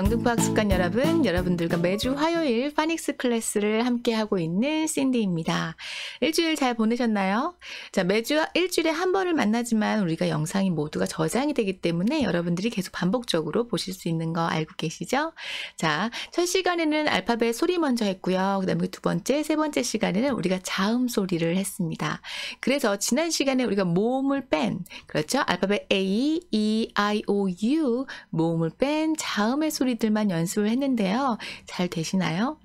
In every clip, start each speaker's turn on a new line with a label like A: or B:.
A: 영등포학습관 여러분, 여러분들과 매주 화요일 파닉스 클래스를 함께하고 있는 신디입니다. 일주일 잘 보내셨나요? 자, 매주 일주일에 한 번을 만나지만 우리가 영상이 모두가 저장이 되기 때문에 여러분들이 계속 반복적으로 보실 수 있는 거 알고 계시죠? 자, 첫 시간에는 알파벳 소리 먼저 했고요. 그 다음에 두 번째, 세 번째 시간에는 우리가 자음 소리를 했습니다. 그래서 지난 시간에 우리가 모음을 뺀, 그렇죠? 알파벳 A, E, I, O, U, 모음을 뺀 자음의 소리 소리들만 연습을 했는데요. 잘 되시나요?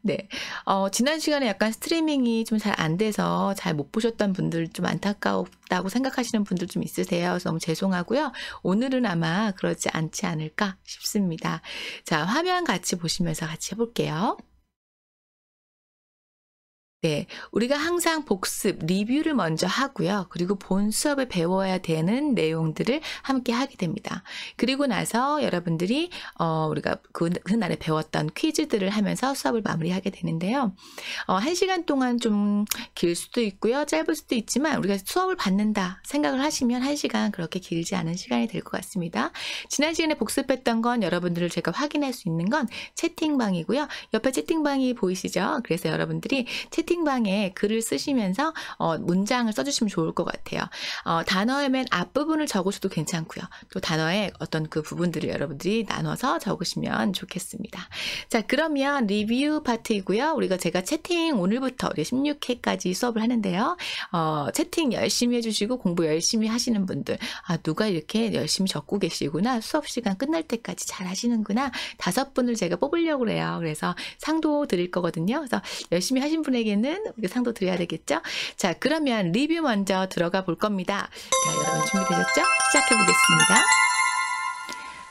A: 네. 어, 지난 시간에 약간 스트리밍이 좀 잘 안 돼서 잘 못 보셨던 분들 좀 안타까웠다고 생각하시는 분들 좀 있으세요. 너무 죄송하고요. 오늘은 아마 그러지 않지 않을까 싶습니다. 자, 화면 같이 보시면서 같이 해볼게요. 네. 우리가 항상 복습, 리뷰를 먼저 하고요. 그리고 본 수업을 배워야 되는 내용들을 함께 하게 됩니다. 그리고 나서 여러분들이, 어, 우리가 그, 그날에 배웠던 퀴즈들을 하면서 수업을 마무리하게 되는데요. 어, 한 시간 동안 좀 길 수도 있고요. 짧을 수도 있지만 우리가 수업을 받는다 생각을 하시면 한 시간 그렇게 길지 않은 시간이 될 것 같습니다. 지난 시간에 복습했던 건 여러분들을 제가 확인할 수 있는 건 채팅방이고요. 옆에 채팅방이 보이시죠? 그래서 여러분들이 채팅 채팅방에 글을 쓰시면서 어, 문장을 써주시면 좋을 것 같아요. 어, 단어의 맨 앞부분을 적으셔도 괜찮고요. 또 단어의 어떤 그 부분들을 여러분들이 나눠서 적으시면 좋겠습니다. 자 그러면 리뷰 파트이고요. 우리가 제가 채팅 오늘부터 우리 16회까지 수업을 하는데요. 어, 채팅 열심히 해주시고 공부 열심히 하시는 분들 아 누가 이렇게 열심히 적고 계시구나 수업 시간 끝날 때까지 잘 하시는구나 다섯 분을 제가 뽑으려고 해요. 그래서 상도 드릴 거거든요. 그래서 열심히 하신 분에게는 때는 우리 가 상도 드려야 되겠죠? 자, 그러면 리뷰 먼저 들어가 볼 겁니다. 자, 여러분 준비되셨죠? 시작해 보겠습니다.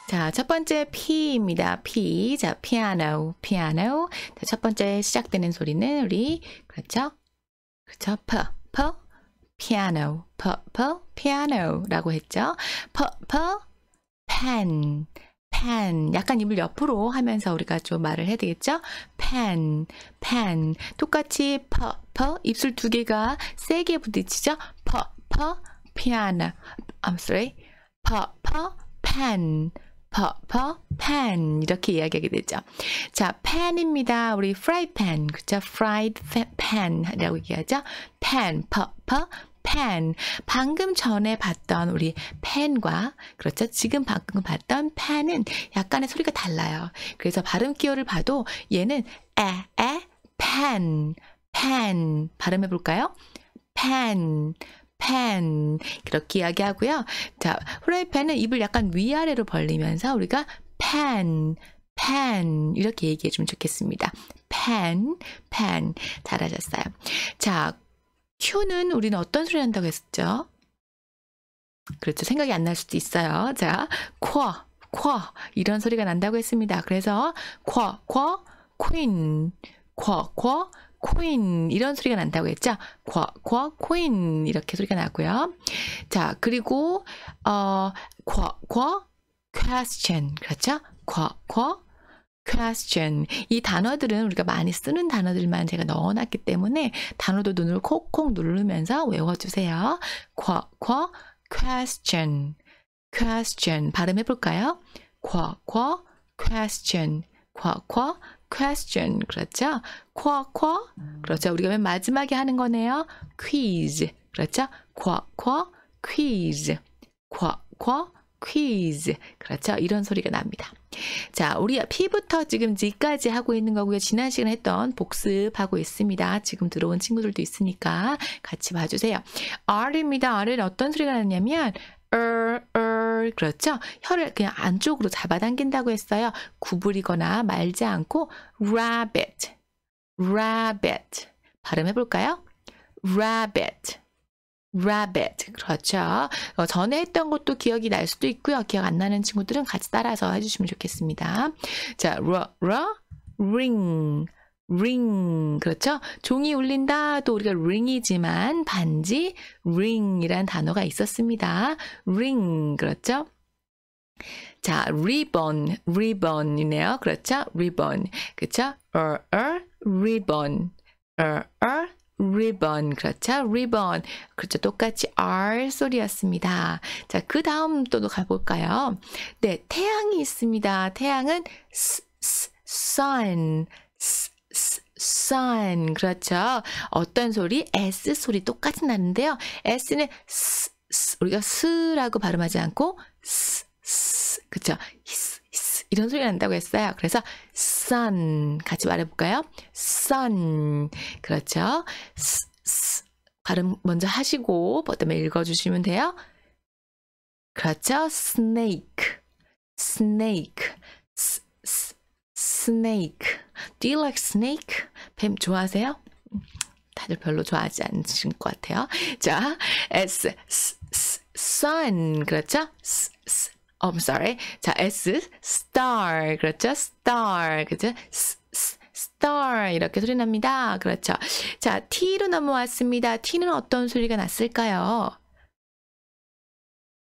A: 자, 첫 번째 P입니다. P. 자, 피아노, 피아노. 자, 첫 번째 시작되는 소리는 우리, 그렇죠? 그렇죠? 퍼, P, 피아노, 퍼, 퍼, 피아노라고 했죠? 퍼, 퍼, 펜. pen. 약간 입을 옆으로 하면서 우리가 좀 말을 해야 되겠죠? pen, pen. 똑같이 퍼, 퍼. 입술 두 개가 세게 부딪히죠? 퍼, 퍼, piano. I'm sorry. 퍼, 퍼, pen. 퍼퍼 팬 이렇게 이야기하게 되죠. 자, 팬입니다. 우리 프라이팬. 그렇죠? 프라이드 팬이라고 얘기하죠. 팬, 퍼퍼 pen. 방금 전에 봤던 우리 pen과 그렇죠? 지금 방금 봤던 pen은 약간의 소리가 달라요. 그래서 발음 기호를 봐도 얘는 에, 에, pen, pen. 발음해 볼까요? pen, pen. 그렇게 이야기하고요. 자, 후라이팬은 입을 약간 위아래로 벌리면서 우리가 pen, pen 이렇게 얘기해 주면 좋겠습니다. pen, pen 잘하셨어요. 자, Q는 우리는 어떤 소리 한다고 했었죠? 그렇죠. 생각이 안 날 수도 있어요. 자, 쿼, 쿼 이런 소리가 난다고 했습니다. 그래서 쿼, 쿼, 코인, 쿼, 쿼, 코인 이런 소리가 난다고 했죠. 쿼, 쿼, 코인 이렇게 소리가 나고요. 자, 그리고 어, 쿼, 쿼, question 그렇죠? 쿼, 쿼, question 이 단어들은 우리가 많이 쓰는 단어들만 제가 넣어놨기 때문에 단어도 눈을 콕콕 누르면서 외워주세요. q q question question 발음해 볼까요? q q question q q question 그렇죠? q q 그렇죠? 우리가 맨 마지막에 하는 거네요. quiz 그렇죠? q q quiz q q 퀴즈. 그렇죠. 이런 소리가 납니다. 자, 우리 P부터 지금 G까지 하고 있는 거고요. 지난 시간에 했던 복습하고 있습니다. 지금 들어온 친구들도 있으니까 같이 봐주세요. R입니다. R은 어떤 소리가 났냐면 er, r 그렇죠? 혀를 그냥 안쪽으로 잡아당긴다고 했어요. 구부리거나 말지 않고, rabbit, rabbit. 발음해볼까요? rabbit. rabbit. 그렇죠. 어, 전에 했던 것도 기억이 날 수도 있고요. 기억 안 나는 친구들은 같이 따라서 해주시면 좋겠습니다. 자, r, r, ring. ring 그렇죠? 종이 울린다 또 우리가 ring이지만 반지 ring이란 단어가 있었습니다. ring 그렇죠? 자, ribbon, ribbon이네요. 그렇죠? ribbon. 그렇죠? er, er, ribbon. er, er, ribbon 그렇죠? ribbon 그렇죠? 똑같이 r 소리였습니다. 자, 그 다음 또 가볼까요? 네, 태양이 있습니다. 태양은 s, s, sun, s, s, sun 그렇죠? 어떤 소리? s 소리 똑같이 나는데요. s는 s, s 우리가 스라고 발음하지 않고 s, s 그렇죠? 이런 소리가 난다고 했어요. 그래서 sun 같이 말해볼까요? sun 그렇죠. S, s, 발음 먼저 하시고 그다음에 읽어주시면 돼요. 그렇죠. snake snake s, s, snake Do you like snake? 뱀 좋아하세요? 다들 별로 좋아하지 않으신 것 같아요. 자, s, s, s sun 그렇죠? S, s, oh, I'm sorry. 자, S, star. 그렇죠? star. 그렇죠? S, s, star. 이렇게 소리 납니다. 그렇죠. 자, T로 넘어왔습니다. T는 어떤 소리가 났을까요?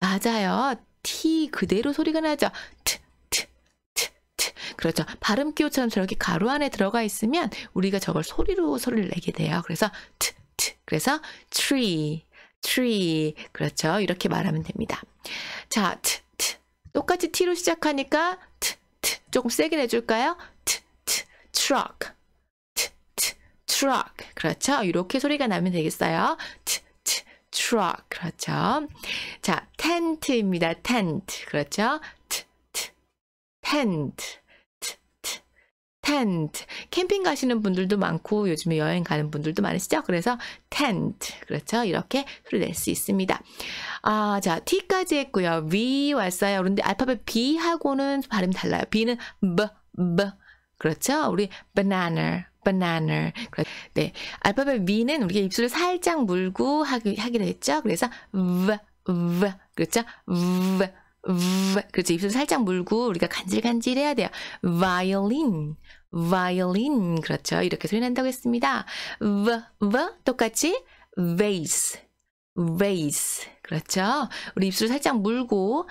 A: 맞아요. T 그대로 소리가 나죠. T, T, T, T. 그렇죠. 발음 기호처럼 저렇게 가로 안에 들어가 있으면 우리가 저걸 소리로 소리를 내게 돼요. 그래서 T, T. 그래서 tree, tree. 그렇죠. 이렇게 말하면 됩니다. 자, T, 똑같이 t로 시작하니까 t, t 조금 세게 내줄까요? t, t, truck, t, t, truck. 그렇죠? 이렇게 소리가 나면 되겠어요. t, t, truck. 그렇죠? 자, 텐트입니다. 텐트. 그렇죠? t, t, 텐트. 텐트. 캠핑 가시는 분들도 많고 요즘에 여행 가는 분들도 많으시죠? 그래서 텐트. 그렇죠? 이렇게 소리 낼수 있습니다. 아, 자, T까지 했고요. V 왔어요. 그런데 알파벳 B하고는 발음 이 달라요. B는 B, B. 그렇죠? 우리 banana, banana. 네. 알파벳 V는 우리가 입술을 살짝 물고 하기, 하기로 했죠? 그래서 V, V. 그렇죠? V. 그렇죠. 입술 살짝 물고 우리가 간질간질 해야 돼요. violin, violin 그렇죠. 이렇게 소리 난다고 했습니다. v v 똑같이 vase vase 그렇죠. 우리 입술 살짝 물고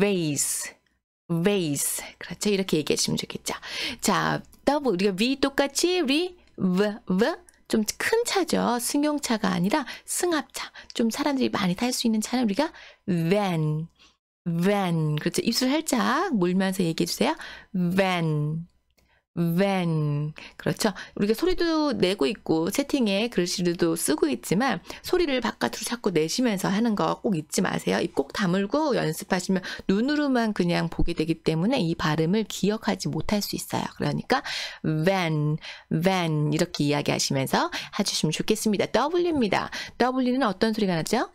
A: vase vase 그렇죠. 이렇게 얘기하시면 좋겠죠. 자, 더블 우리가 v 똑같이 우리 v v 좀 큰 차죠. 승용차가 아니라 승합차. 좀 사람들이 많이 탈 수 있는 차는 우리가 van van 그렇죠. 입술 살짝 물면서 얘기해 주세요. van when 그렇죠 우리가 소리도 내고 있고 채팅에 글씨도 쓰고 있지만 소리를 바깥으로 자꾸 내시면서 하는 거 꼭 잊지 마세요 입 꼭 다물고 연습하시면 눈으로만 그냥 보게 되기 때문에 이 발음을 기억하지 못할 수 있어요 그러니까 when when 이렇게 이야기하시면서 해주시면 좋겠습니다 W입니다 W는 어떤 소리가 나죠?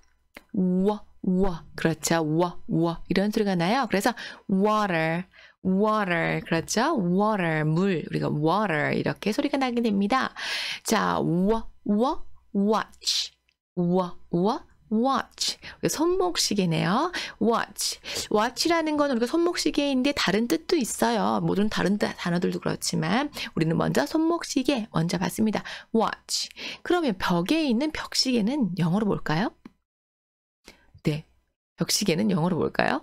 A: 워, 워, 그렇죠. 워, 워 이런 소리가 나요. 그래서 water, water 그렇죠? water 물 우리가 water 이렇게 소리가 나게 됩니다. 자, w w watch w w watch 손목시계네요. watch watch라는 건 우리가 손목시계인데 다른 뜻도 있어요. 모든 다른 단어들도 그렇지만 우리는 먼저 손목시계 먼저 봤습니다. watch 그러면 벽에 있는 벽시계는 영어로 뭘까요? 네, 벽시계는 영어로 뭘까요?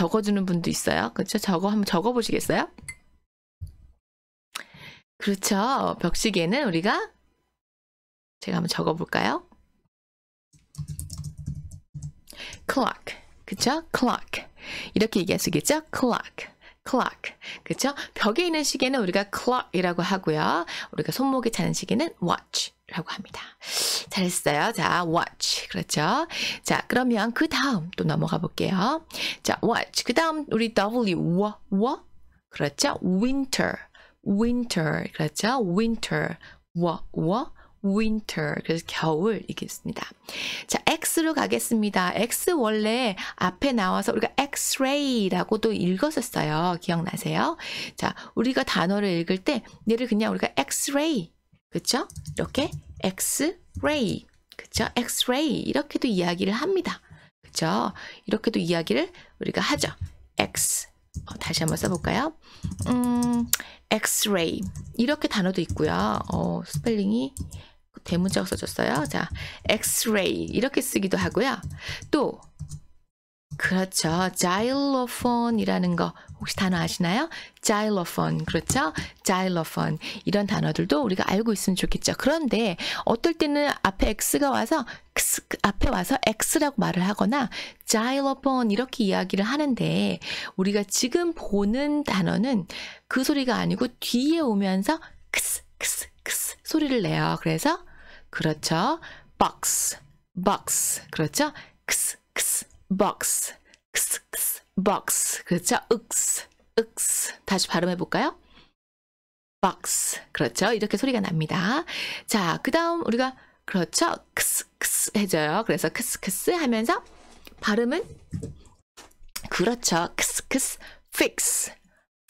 B: 적어주는 분도 있어요. 그렇죠? 저거 한번
A: 적어보시겠어요? 그렇죠. 벽시계는 우리가 제가 한번 적어볼까요? clock. 그쵸? clock. 이렇게 얘기할 수 있겠죠? clock. clock. 그쵸 벽에 있는 시계는 우리가 clock이라고 하고요. 우리가 손목에 차는 시계는 watch라고 합니다. 잘했어요. 자, watch. 그렇죠? 자, 그러면 그 다음 또 넘어가 볼게요. 자, watch. 그 다음 우리 W, 워, 워. 그렇죠? winter. winter. 그렇죠? winter. 워, 워. winter 그래서 겨울 이겠습니다. 자, x로 가겠습니다. x 원래 앞에 나와서 우리가 x-ray라고도 읽었었어요. 기억나세요? 자, 우리가 단어를 읽을 때 얘를 그냥 우리가 x-ray 그렇죠? 이렇게 x-ray 그렇죠? x-ray 이렇게도 이야기를 합니다. 그렇죠? 이렇게도 이야기를 우리가 하죠. x 어, 다시 한번 써볼까요? 음, X-ray 이렇게 단어도 있고요. 어, 스펠링이 대문자가 써줬어요. 자, 엑스레이 이렇게 쓰기도 하고요. 또 그렇죠. 자일로폰이라는 거 혹시 단어 아시나요? 자일로폰. 그렇죠? 자일로폰. 이런 단어들도 우리가 알고 있으면 좋겠죠. 그런데 어떨 때는 앞에 x가 와서 앞에 와서 x라고 말을 하거나 자일로폰 이렇게 이야기를 하는데 우리가 지금 보는 단어는 그 소리가 아니고 뒤에 오면서 크스 크스 크스 소리를 내요. 그래서 그렇죠. box, box, 그렇죠. x, x, box, x, x, box, 그렇죠. x, x. 다시 발음해 볼까요? box, 그렇죠. 이렇게 소리가 납니다. 자, 그 다음 우리가 그렇죠. 크스 해줘요. 그래서 크스 하면서 발음은 그렇죠. 크스 크스 fix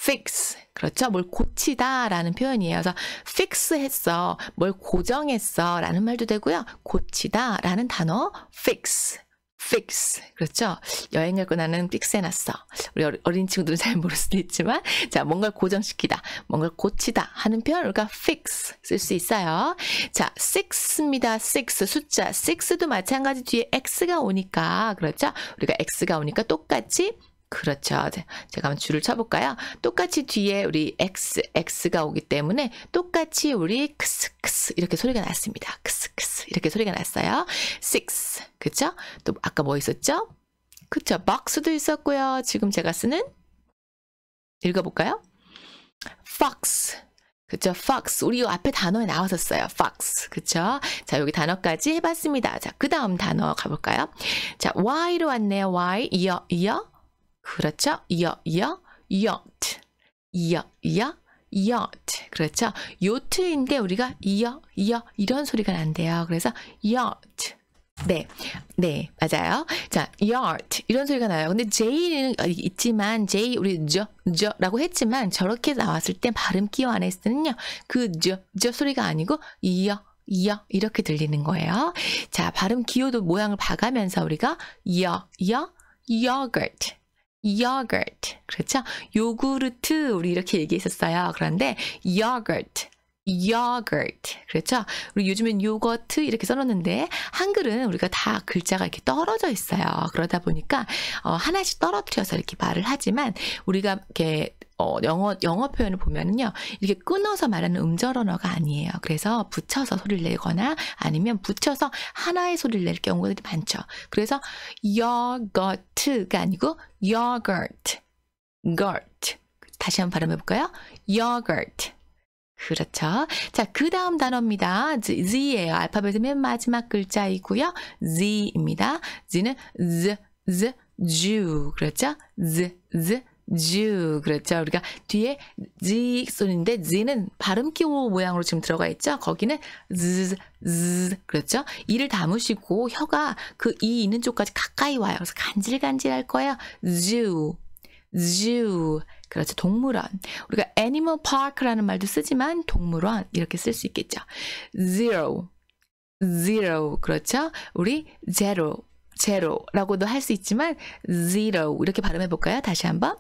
A: fix. 그렇죠? 뭘 고치다 라는 표현이에요. 그래서 fix 했어. 뭘 고정했어. 라는 말도 되고요. 고치다 라는 단어 fix. fix. 그렇죠? 여행 을끝 나는 fix 해놨어. 우리 어린 친구들은 잘 모를 수도 있지만, 자, 뭔가를 고정시키다, 뭔가를 고치다 하는 표현, 우리가 fix 쓸 수 있어요. 자, six입니다. six. 숫자. six도 마찬가지 뒤에 x가 오니까, 그렇죠? 우리가 x가 오니까 똑같이 그렇죠. 네. 제가 한번 줄을 쳐볼까요? 똑같이 뒤에 우리 x, x가 오기 때문에 똑같이 우리 크스, 크스 이렇게 소리가 났습니다. 크스, 크스 이렇게 소리가 났어요. six, 그쵸? 또 아까 뭐 있었죠? 그쵸, box도 있었고요. 지금 제가 쓰는 읽어볼까요? fox, 그쵸? fox. 우리 이 앞에 단어에 나왔었어요. fox. 그쵸? 자, 여기 단어까지 해봤습니다. 자, 그 다음 단어 가볼까요? 자, y로 왔네요. y, 이어, 이어. 그렇죠? 여, 여, yacht. 여, 여, yacht. 그렇죠? 요트인데 우리가 여, 여 이런 소리가 난대요. 그래서 y a c 네, 네, 맞아요. 자, yard 이런 소리가 나요. 근데 j는 어, 있지만 j 우리 저 저라고 했지만 저렇게 나왔을 때 발음 끼워 안에서는요 그저저 소리가 아니고 이어 이어 이렇게 들리는 거예요. 자, 발음 기호도 모양을 봐가면서 우리가 이어, yogurt yogurt. 그렇죠? 요구르트 우리 이렇게 얘기했었어요. 그런데 yogurt. yogurt. 그렇죠? 우리 요즘엔 요거트 이렇게 써놓는데 한글은 우리가 다 글자가 이렇게 떨어져 있어요. 그러다 보니까 어, 하나씩 떨어뜨려서 이렇게 말을 하지만 우리가 이렇게 어, 영어, 영어 표현을 보면요. 은 이렇게 끊어서 말하는 음절 언어가 아니에요. 그래서 붙여서 소리를 내거나 아니면 붙여서 하나의 소리를 낼 경우들이 많죠. 그래서 yogurt가 아니고 yogurt, gurt. 다시 한번 발음해 볼까요? yogurt. 그렇죠. 자, 그 다음 단어입니다. Z예요. 알파벳의 맨 마지막 글자이고요. Z입니다. Z는 Z, Z, j e 그렇죠? Z, Z, 주그렇죠 우리가 뒤에 지 소리인데 지는 발음 기호 모양으로 지금 들어가 있죠. 거기는 즈, 즈그렇죠 이를 담으시고 혀가 그 이 있는 쪽까지 가까이 와요. 그래서 간질간질할 거예요. 주, 주. 그렇죠. 동물원. 우리가 애니멀 파크라는 말도 쓰지만 동물원 이렇게 쓸 수 있겠죠. zero, zero. 그렇죠. 우리 zero, zero라고도 할 수 있지만 zero 이렇게 발음해 볼까요? 다시 한번.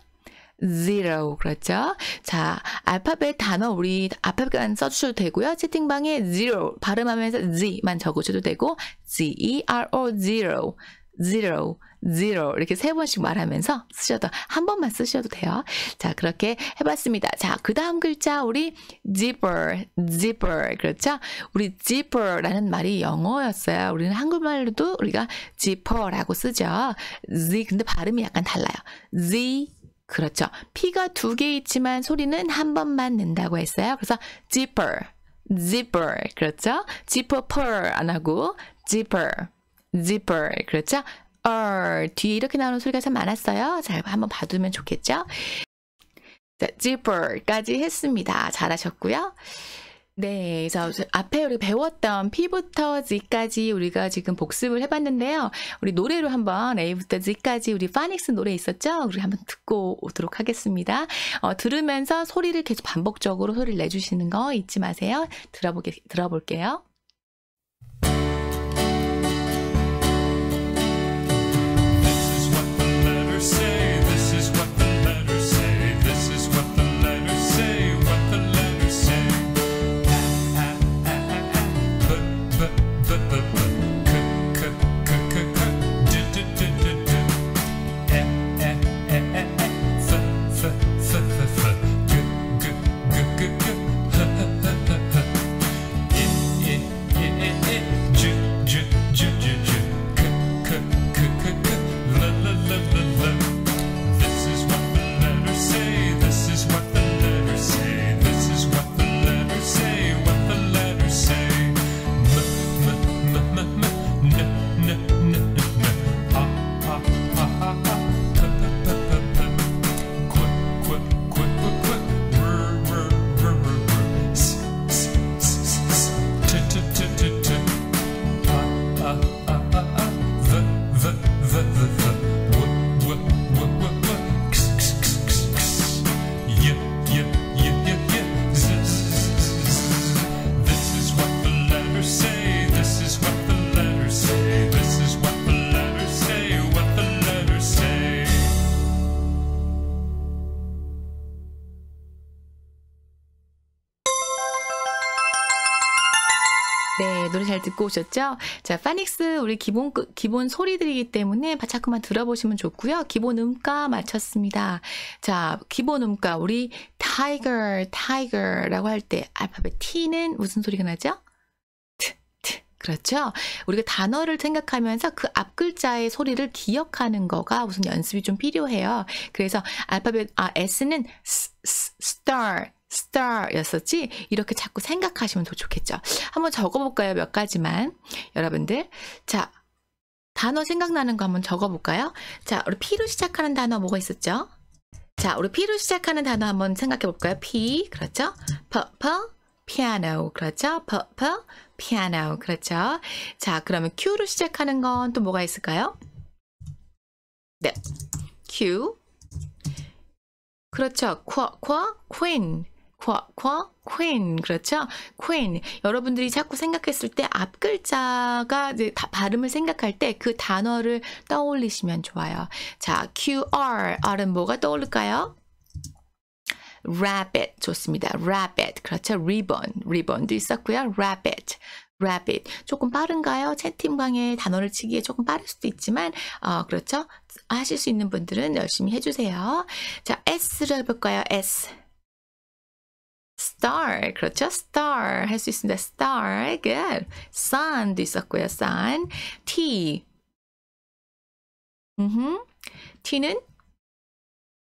A: zero 그렇죠? 자 알파벳 단어 우리 알파벳만 써주셔도 되고요. 채팅방에 zero 발음하면서 z만 적으셔도 되고 z e r o zero zero zero 이렇게 세 번씩 말하면서 쓰셔도 한 번만 쓰셔도 돼요. 자 그렇게 해봤습니다. 자 그 다음 글자 우리 zipper zipper 그렇죠? 우리 zipper라는 말이 영어였어요. 우리는 한국말로도 우리가 zipper라고 쓰죠. z 근데 발음이 약간 달라요. z 그렇죠. 피가 두 개 있지만 소리는 한 번만 낸다고 했어요. 그래서 zipper, zipper, 그렇죠? zipper purr 안 하고 zipper, zipper, 그렇죠? er 뒤에 이렇게 나오는 소리가 참 많았어요. 잘 한번 봐두면 좋겠죠? 자, zipper까지 했습니다. 잘하셨고요. 네, 그래서 앞에 우리 배웠던 P부터 G까지 우리가 지금 복습을 해봤는데요. 우리 노래로 한번 A부터 G까지 우리 파닉스 노래 있었죠? 우리 한번 듣고 오도록 하겠습니다. 어, 들으면서 소리를 계속 반복적으로 소리를 내주시는 거 잊지 마세요. 들어보게, 들어볼게요. 듣고 오셨죠? 자, 파닉스 우리 기본 기본 소리들이기 때문에 자꾸만 들어보시면 좋고요. 기본 음과 맞췄습니다. 자, 기본 음과 우리 타이 g 타이 t 라고할 때 알파벳 T는 무슨 소리가 나죠? 그렇죠? 우리가 단어를 생각하면서 그 앞 글자의 소리를 기억하는 거가 우선 연습이 좀 필요해요. 그래서 알파벳 아 S는 s, s, star, star였었지 이렇게 자꾸 생각하시면 더 좋겠죠. 한번 적어볼까요? 몇 가지만 여러분들 자 단어 생각나는 거 한번 적어볼까요? 자 우리 P로 시작하는 단어 뭐가 있었죠? 자 우리 P로 시작하는 단어 한번 생각해볼까요? P 그렇죠? p u p l e 피아노 그렇죠? p u p l e 피아노 그렇죠? 자 그러면 Q로 시작하는 건 또 뭐가 있을까요? 네 Q 그렇죠. q u e e n 과, 과, 퀸, 그렇죠? q 여러분들이 자꾸 생각했을 때 앞 글자가 발음을 생각할 때 그 단어를 떠올리시면 좋아요. 자, qr. r은 뭐가 떠오를까요? rabbit 좋습니다. rabbit 그렇죠. 리본 리본도 있었고요. rabbit rabbit 조금 빠른가요? 채팅방에 단어를 치기에 조금 빠를 수도 있지만 어 그렇죠. 하실 수 있는 분들은 열심히 해주세요. 자 S를 볼까요 S star 그렇죠 star 할 수 있습니다 star good sun도 있었고요 sun t 음흠 t는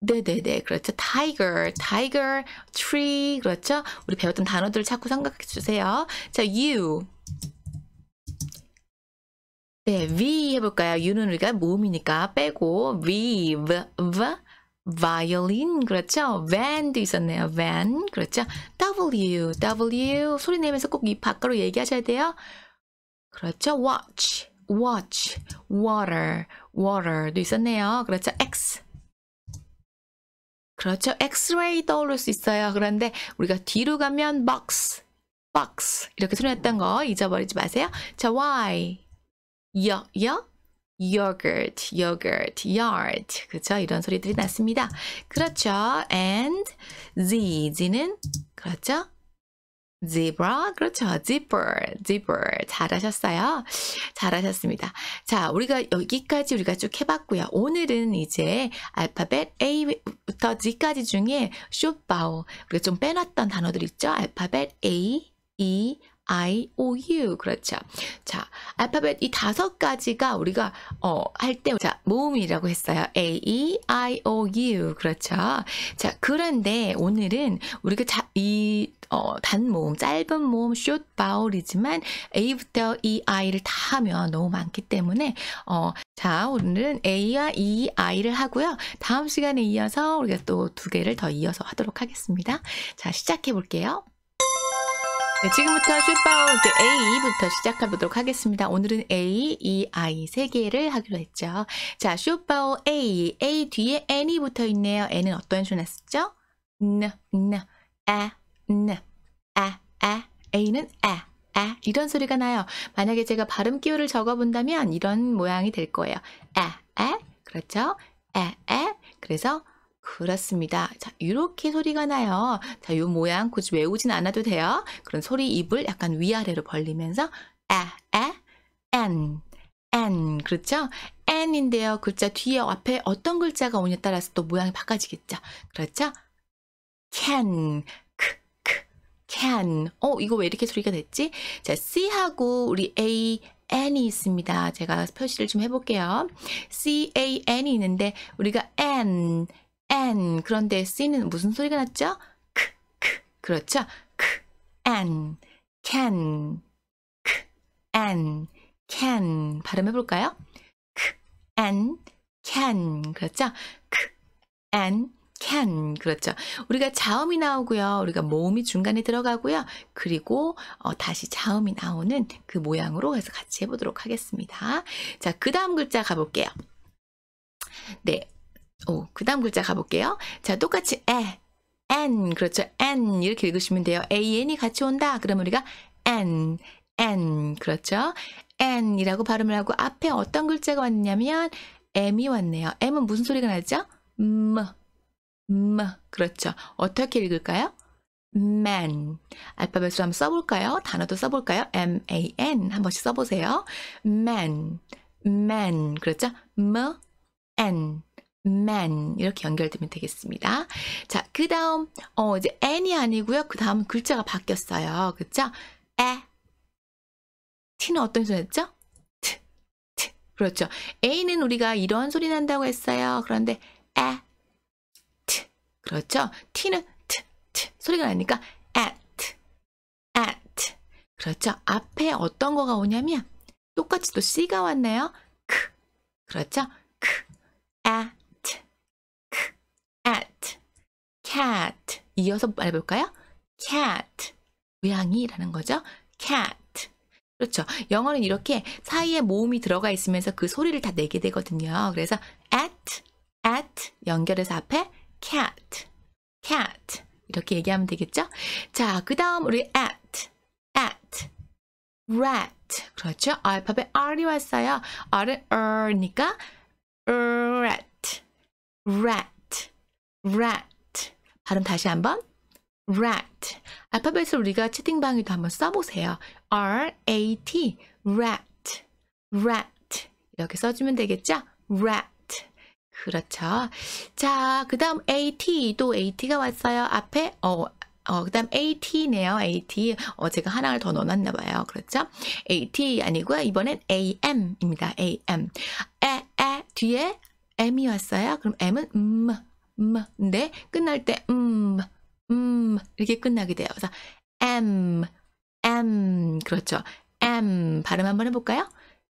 A: 네 네 네 그렇죠 tiger tiger tree 그렇죠 우리 배웠던 단어들 을 자꾸 생각해 주세요 자 you 네, V 해볼까요? U는 우리가 모음이니까 빼고 V, V, V violin 그렇죠? van도 있었네요. van 그렇죠? w w 소리 내면서 꼭 입 밖으로 얘기하셔야 돼요. 그렇죠? watch watch water water도 있었네요. 그렇죠? x 그렇죠? x-ray 떠오를 수 있어요. 그런데 우리가 뒤로 가면 box, box 이렇게 소리 냈던거 잊어버리지 마세요. 자, y, 여, 여, yogurt, yogurt, yard. 그죠? 이런 소리들이 났습니다. 그렇죠. and z, z는 그렇죠? zebra, 그렇죠. zipper, zipper. 잘하셨어요. 잘하셨습니다. 자, 우리가 여기까지 우리가 쭉 해봤고요. 오늘은 이제 알파벳 A부터 Z까지 중에 쇼바오 우리가 좀 빼놨던 단어들 있죠? 알파벳 A, E, I, O, U. 그렇죠. 자, 알파벳 이 다섯 가지가 우리가 어, 할 때 자, 모음이라고 했어요. A, E, I, O, U. 그렇죠. 자, 그런데 오늘은 우리가 자, 이 어, 단모음, 짧은 모음, 숏 바울이지만 A부터 E, I를 다 하면 너무 많기 때문에 어, 자 오늘은 A와 E, I를 하고요. 다음 시간에 이어서 우리가 또 두 개를 더 이어서 하도록 하겠습니다. 자 시작해 볼게요. 네, 지금부터 슈퍼 이 그 A2부터 시작해 보도록 하겠습니다. 오늘은 A, E, I 세 개를 하기로 했죠. 자, 슈퍼 A, A 뒤에 N이 붙어 있네요. N은 어떤 수 났었죠? N, N, A, N, A, A, A는 A. 에, 이런 소리가 나요. 만약에 제가 발음 기호를 적어본다면 이런 모양이 될 거예요. 에, 에, 그렇죠? 에, 에, 그래서 그렇습니다. 자, 이렇게 소리가 나요. 자, 요 모양 굳이 외우진 않아도 돼요. 그런 소리 입을 약간 위아래로 벌리면서 아, 아, 엔, 엔, 그렇죠? 엔인데요 글자 뒤에 앞에 어떤 글자가 오냐에 따라서 또 모양이 바꿔지겠죠. 그렇죠? can, 크, 크, can. 어, 이거 왜 이렇게 소리가 됐지? 자, C하고 우리 A, n이 있습니다. 제가 표시를 좀 해볼게요. C, A, n이 있는데 우리가 n, an. 그런데 c는 무슨 소리가 났죠? 크, 크. 그렇죠? 크, an, can. 크, an, can. 발음해 볼까요? 크, an, can. 그렇죠? 크, an, can 그렇죠. 우리가 자음이 나오고요. 우리가 모음이 중간에 들어가고요. 그리고 어, 다시 자음이 나오는 그 모양으로 해서 같이 해보도록 하겠습니다. 자, 그 다음 글자 가볼게요. 네, 오, 그 다음 글자 가볼게요. 자, 똑같이 에, n, 그렇죠. n 이렇게 읽으시면 돼요. an이 같이 온다. 그럼 우리가 n, n, 그렇죠. n이라고 발음을 하고 앞에 어떤 글자가 왔냐면 m이 왔네요. m은 무슨 소리가 나죠? m, 음, m, 음, 그렇죠. 어떻게 읽을까요? man. 알파벳 으로 한번 써볼까요? 단어도 써볼까요? man 한 번씩 써보세요. man, man, 그렇죠? m, n. man 이렇게 연결되면 되겠습니다. 자, 그 다음 어 이제 n이 아니고요. 그 다음 글자가 바뀌었어요. 그렇죠? 에 t는 어떤 소리였죠? t t 그렇죠. a는 우리가 이런 소리 난다고 했어요. 그런데 에 t 그렇죠. t는 t t 소리가 나니까 at at 그렇죠. 앞에 어떤 거가 오냐면 똑같이 또 c가 왔네요. 크 그렇죠. 크 at cat, cat. 이어서 말해볼까요? cat. 고양이라는 거죠. cat. 그렇죠. 영어는 이렇게 사이에 모음이 들어가 있으면서 그 소리를 다 내게 되거든요. 그래서 at, at 연결해서 앞에 cat, cat 이렇게 얘기하면 되겠죠? 자, 그 다음 우리 at, at, rat. 그렇죠. 알파벳 R이 왔어요. R은 R니까 rat, rat. rat. 발음 다시 한번. rat. 알파벳을 우리가 채팅방에도 한번 써보세요. r-a-t, rat, rat. 이렇게 써주면 되겠죠? rat. 그렇죠. 자, 그 다음 at, 또 at가 왔어요. 앞에, 어, 어, 그 다음 at네요. at. 어, 제가 하나를 더 넣어놨나 봐요. 그렇죠? at 아니고요. 이번엔 am입니다. am. 에, 에, 뒤에 m이 왔어요. 그럼 m은 음. 음인데 네. 끝날 때 음, 음 이렇게 끝나게 돼요. 그래서 m, m 그렇죠. m 발음 한번 해볼까요?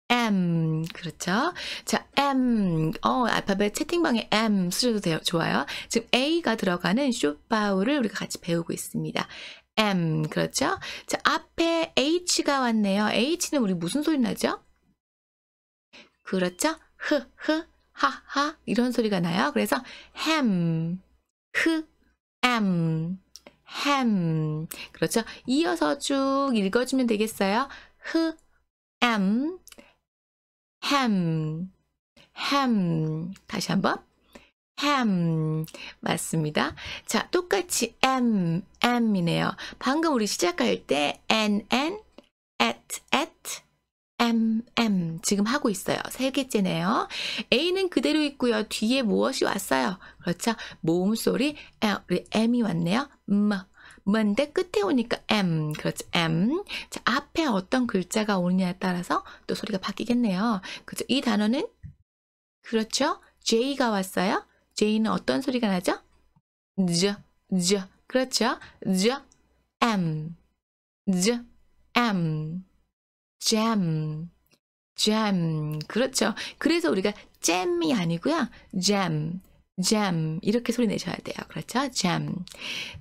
A: M 그렇죠? 자 M 어 알파벳 채팅방에 M 쓰셔도 돼요. 좋아요. 지금 A가 들어가는 쇼파우를 우리가 같이 배우고 있습니다. M 그렇죠? 자 앞에 H가 왔네요. H는 우리 무슨 소리 나죠? 그렇죠? 흐흐 하하 이런 소리가 나요. 그래서 ham, h, am, ham 그렇죠. 이어서 쭉 읽어주면 되겠어요. h, am, ham, ham 다시 한번 ham 맞습니다. 자 똑같이 am, am이네요. 방금 우리 시작할 때 n, n, at, at am, m 지금 하고 있어요. 세 개째네요. A는 그대로 있고요. 뒤에 무엇이 왔어요? 그렇죠. 모음 소리 우리 M이 왔네요. 음, 뭔데 끝에 오니까 M, 그렇죠. M. 자, 앞에 어떤 글자가 오느냐에 따라서 또 소리가 바뀌겠네요. 그렇죠. 이 단어는 그렇죠. J가 왔어요. J는 어떤 소리가 나죠? J, J. 그렇죠. J, M, J, M. jam, jam. 그렇죠. 그래서 우리가 잼이 아니고요. jam, jam 이렇게 소리 내셔야 돼요. 그렇죠? jam.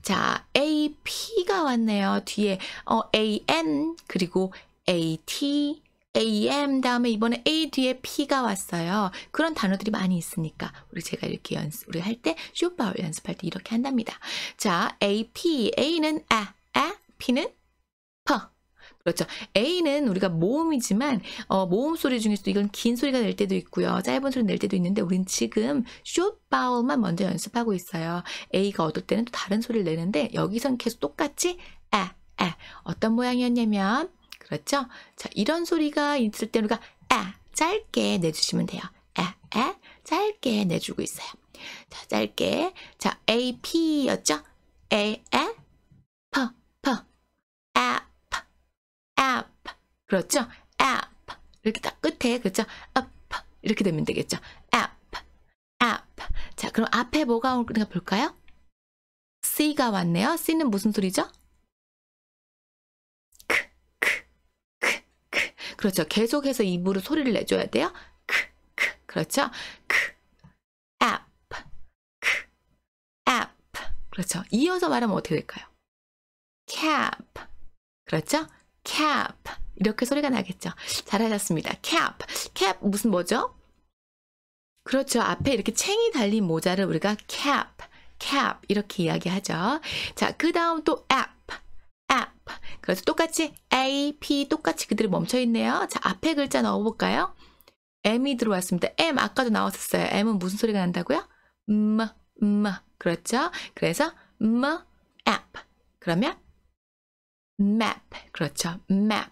A: 자, a p가 왔네요. 뒤에 어, a n 그리고 a t am 다음에 이번에 a 뒤에 p가 왔어요. 그런 단어들이 많이 있으니까 우리 제가 이렇게 연습 우리 할때 슈퍼 연습할 때 이렇게 한답니다. 자, ap a는 a, 아, a 아. p는 그렇죠. A는 우리가 모음이지만 어, 모음 소리 중에서도 이건 긴 소리가 낼 때도 있고요. 짧은 소리 낼 때도 있는데 우린 지금 숏바울만 먼저 연습하고 있어요. A가 어떨 때는 또 다른 소리를 내는데 여기선 계속 똑같이 아, 아 어떤 모양이었냐면 그렇죠. 자, 이런 소리가 있을 때 우리가 아 짧게 내주시면 돼요. 아, 아 짧게 내주고 있어요. 자, 짧게 자, A, P였죠? A, A, P, P, A, app. 그렇죠? app. 이렇게 딱 끝에, 그렇죠? up. 이렇게 되면 되겠죠? app. app. 자, 그럼 앞에 뭐가 올는 볼까요? C가 왔네요. C는 무슨 소리죠? 크, 크, 크, 크. 그렇죠. 계속해서 입으로 소리를 내줘야 돼요. 크, 크. 그렇죠? 크, app. 크, app. 그렇죠. 이어서 말하면 어떻게 될까요? cap. 그렇죠? cap 이렇게 소리가 나겠죠. 잘하셨습니다. cap, cap 무슨 뭐죠? 그렇죠. 앞에 이렇게 챙이 달린 모자를 우리가 cap, cap 이렇게 이야기하죠. 자, 그 다음 또 app, app. 그래서 똑같이 a, p 똑같이 그대로 멈춰 있네요. 자, 앞에 글자 넣어볼까요? m이 들어왔습니다. m 아까도 나왔었어요. m은 무슨 소리가 난다고요? m, 음, m. 음. 그렇죠? 그래서 m, 음, app. 그러면 map 그렇죠 map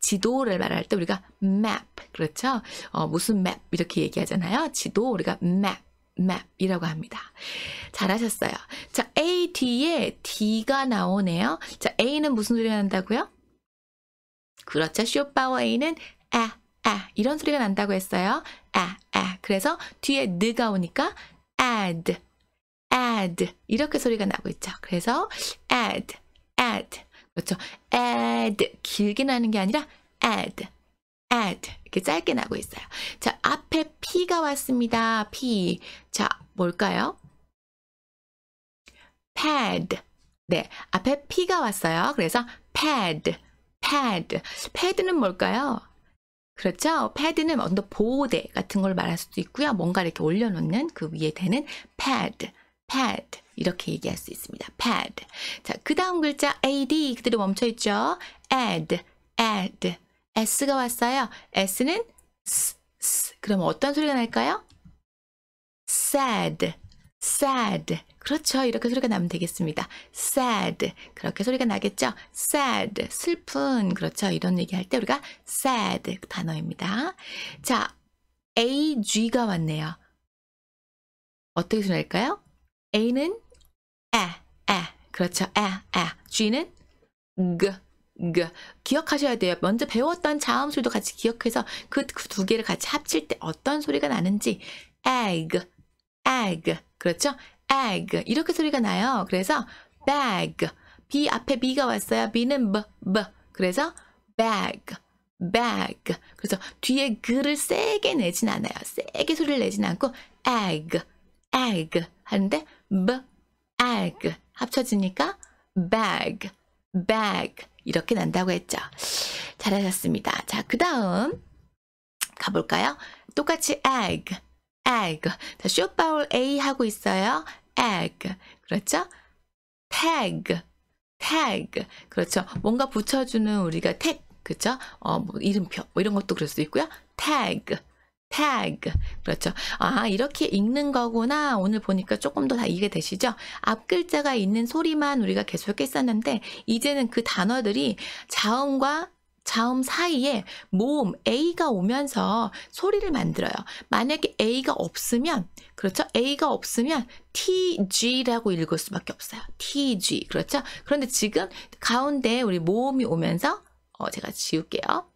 A: 지도를 말할 때 우리가 map 그렇죠 어, 무슨 map 이렇게 얘기하잖아요 지도 우리가 map map이라고 합니다. 잘하셨어요. 자, A 뒤에 D가 나오네요. 자, A는 무슨 소리가 난다고요? 그렇죠. 쇼파워 A는 아, 아 이런 소리가 난다고 했어요. 아, 아. 그래서 뒤에 느가 오니까 add, add 이렇게 소리가 나고 있죠. 그래서 add, add 그렇죠? add 길게 나는 게 아니라 add add 이렇게 짧게 나고 있어요. 자, 앞에 p가 왔습니다. p. 자, 뭘까요? pad. 네, 앞에 p가 왔어요. 그래서 pad, pad. pad는 뭘까요? 그렇죠? 패드는 어떤 보호대 같은 걸 말할 수도 있고요. 뭔가 이렇게 올려놓는 그 위에 대는 패드. pad 이렇게 얘기할 수 있습니다. pad. 자, 그 다음 글자 ad 그대로 멈춰 있죠. add, add. s가 왔어요. s는 s, s. 그럼 어떤 소리가 날까요? sad, sad. 그렇죠. 이렇게 소리가 나면 되겠습니다. sad. 그렇게 소리가 나겠죠. sad. 슬픈. 그렇죠. 이런 얘기 할때 우리가 sad 단어입니다. 자, ag가 왔네요. 어떻게 소리 날까요? A는 에, 에. 그렇죠. 에, 에. G는 그, 그. 기억하셔야 돼요. 먼저 배웠던 자음 소리도 같이 기억해서 그 두 개를 같이 합칠 때 어떤 소리가 나는지 egg, egg. 그렇죠? egg. 이렇게 소리가 나요. 그래서 bag. B 앞에 B가 왔어요. B는 B, B. 그래서 bag, bag. 그래서 뒤에 그를 세게 내진 않아요. 세게 소리를 내진 않고 egg, egg 하는데 음, b, e g 합쳐지니까 bag, bag 이렇게 난다고 했죠. 잘하셨습니다. 자, 그 다음 가볼까요? 똑같이 egg, egg. 자, 쇼파울 A 하고 있어요. egg. 그렇죠? tag, tag. 그렇죠. 뭔가 붙여주는 우리가 tag. 그죠? 어, 뭐 이름표 뭐 이런 것도 그럴 수 있고요. tag, tag. 그렇죠. 아, 이렇게 읽는 거구나. 오늘 보니까 조금 더 다 이해되시죠? 앞 글자가 있는 소리만 우리가 계속 했었는데, 이제는 그 단어들이 자음과 자음 사이에 모음 A가 오면서 소리를 만들어요. 만약에 A가 없으면, 그렇죠? A가 없으면 TG라고 읽을 수밖에 없어요. TG. 그렇죠? 그런데 지금 가운데 우리 모음이 오면서, 어, 제가 지울게요.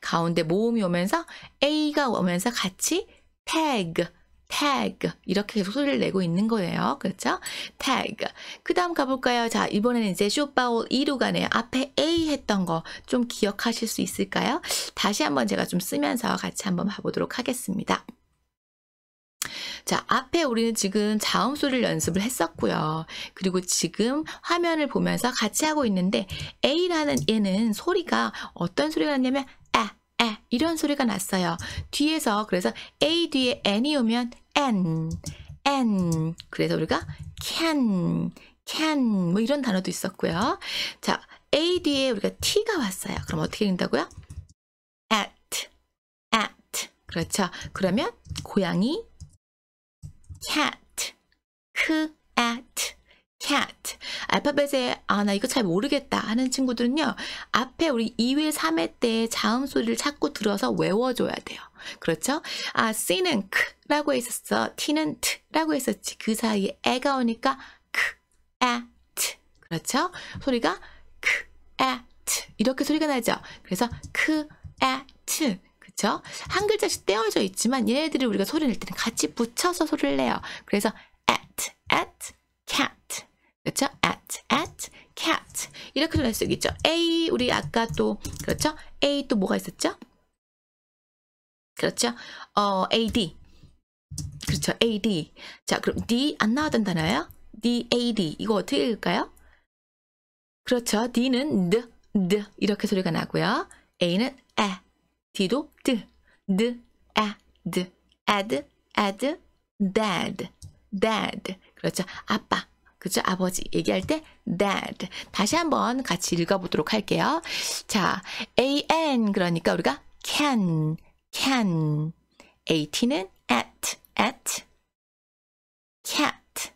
A: 가운데 모음이 오면서 A가 오면서 같이 tag, tag 이렇게 계속 소리를 내고 있는 거예요. 그렇죠? tag. 그 다음 가볼까요? 자, 이번에는 이제 쇼파올 2로 가네요. 앞에 A 했던 거 좀 기억하실 수 있을까요? 다시 한번 제가 좀 쓰면서 같이 한번 봐보도록 하겠습니다. 자, 앞에 우리는 지금 자음 소리를 연습을 했었고요. 그리고 지금 화면을 보면서 같이 하고 있는데 A라는 얘는 소리가 어떤 소리가 났냐면 에, 에 이런 소리가 났어요. 뒤에서 그래서 a 뒤에 n이 오면 n, n 그래서 우리가 can, can 뭐 이런 단어도 있었고요. 자, a 뒤에 우리가 t가 왔어요. 그럼 어떻게 된다고요? at, at 그렇죠. 그러면 고양이 cat, 크 알파벳에 아 나 이거 잘 모르겠다 하는 친구들은요. 앞에 우리 2회 3회 때 자음 소리를 자꾸 들어서 외워줘야 돼요. 그렇죠? 아 C는 크라고 했었어. T는 트라고 했었지. 그 사이에 애가 오니까 크, 에, 트. 그렇죠? 소리가 크, 에, 트. 이렇게 소리가 나죠. 그래서 크, 에, 트. 그렇죠? 한 글자씩 떼어져 있지만 얘네들이 우리가 소리 낼 때는 같이 붙여서 소리를 내요. 그래서 at, at, cat. 그렇죠? at, at, cat 이렇게 할수 있겠죠. a 우리 아까 또 그렇죠? a 또 뭐가 있었죠? 그렇죠? 어, ad 그렇죠? ad 자 그럼 d 안 나왔던 단어예요? d, ad 이거 어떻게 읽을까요? 그렇죠? d는 d, d 이렇게 소리가 나고요. a는 a, d도 d, d, a, d, add, add, dad, dad 그렇죠? 아빠 그죠? 아버지 얘기할 때 dad. 다시 한번 같이 읽어보도록 할게요. 자, an 그러니까 우리가 can, can. at는 at, at. cat,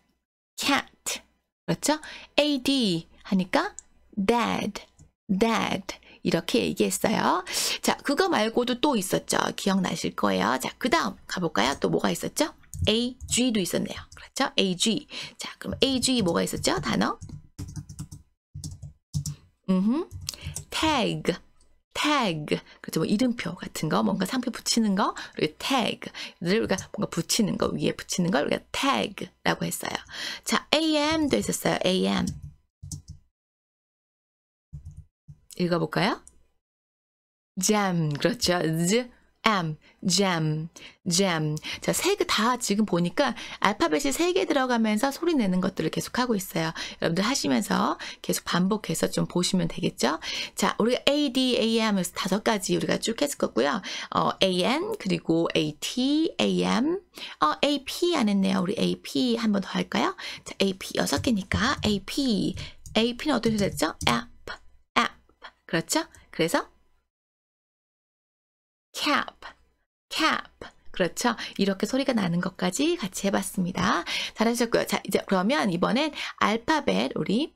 A: cat. 그렇죠? ad 하니까 dad, dad. 이렇게 얘기했어요. 자, 그거 말고도 또 있었죠. 기억나실 거예요. 자, 그 다음 가볼까요? 또 뭐가 있었죠? AG도 있었네요. 그렇죠? AG. 자, 그럼 AG 뭐가 있었죠? 단어? 음, tag, tag. 그렇죠? 뭐 이름표 같은 거, 뭔가 상표 붙이는 거, 우리 tag. 우리가 뭔가 붙이는 거, 위에 붙이는 걸 우리가 tag라고 했어요. 자, am도 있었어요. am. 읽어볼까요? jam, 그렇죠? am, jam, jam. 자, 세 개 다 지금 보니까 알파벳이 세 개 들어가면서 소리 내는 것들을 계속 하고 있어요. 여러분들 하시면서 계속 반복해서 좀 보시면 되겠죠? 자, 우리가 A, D, A, M 에서 다섯 가지 우리가 쭉했거고요 어, A, N, 그리고 A, T, A, M, 어, A, P 안 했네요. 우리 A, P 한 번 더 할까요? 자, A, P 여섯 개니까 A, P. A, P는 어떻게 됐죠? app, app. 그렇죠? 그래서 cap, cap. 그렇죠? 이렇게 소리가 나는 것까지 같이 해봤습니다. 잘하셨고요. 자, 이제 그러면 이번엔 알파벳 우리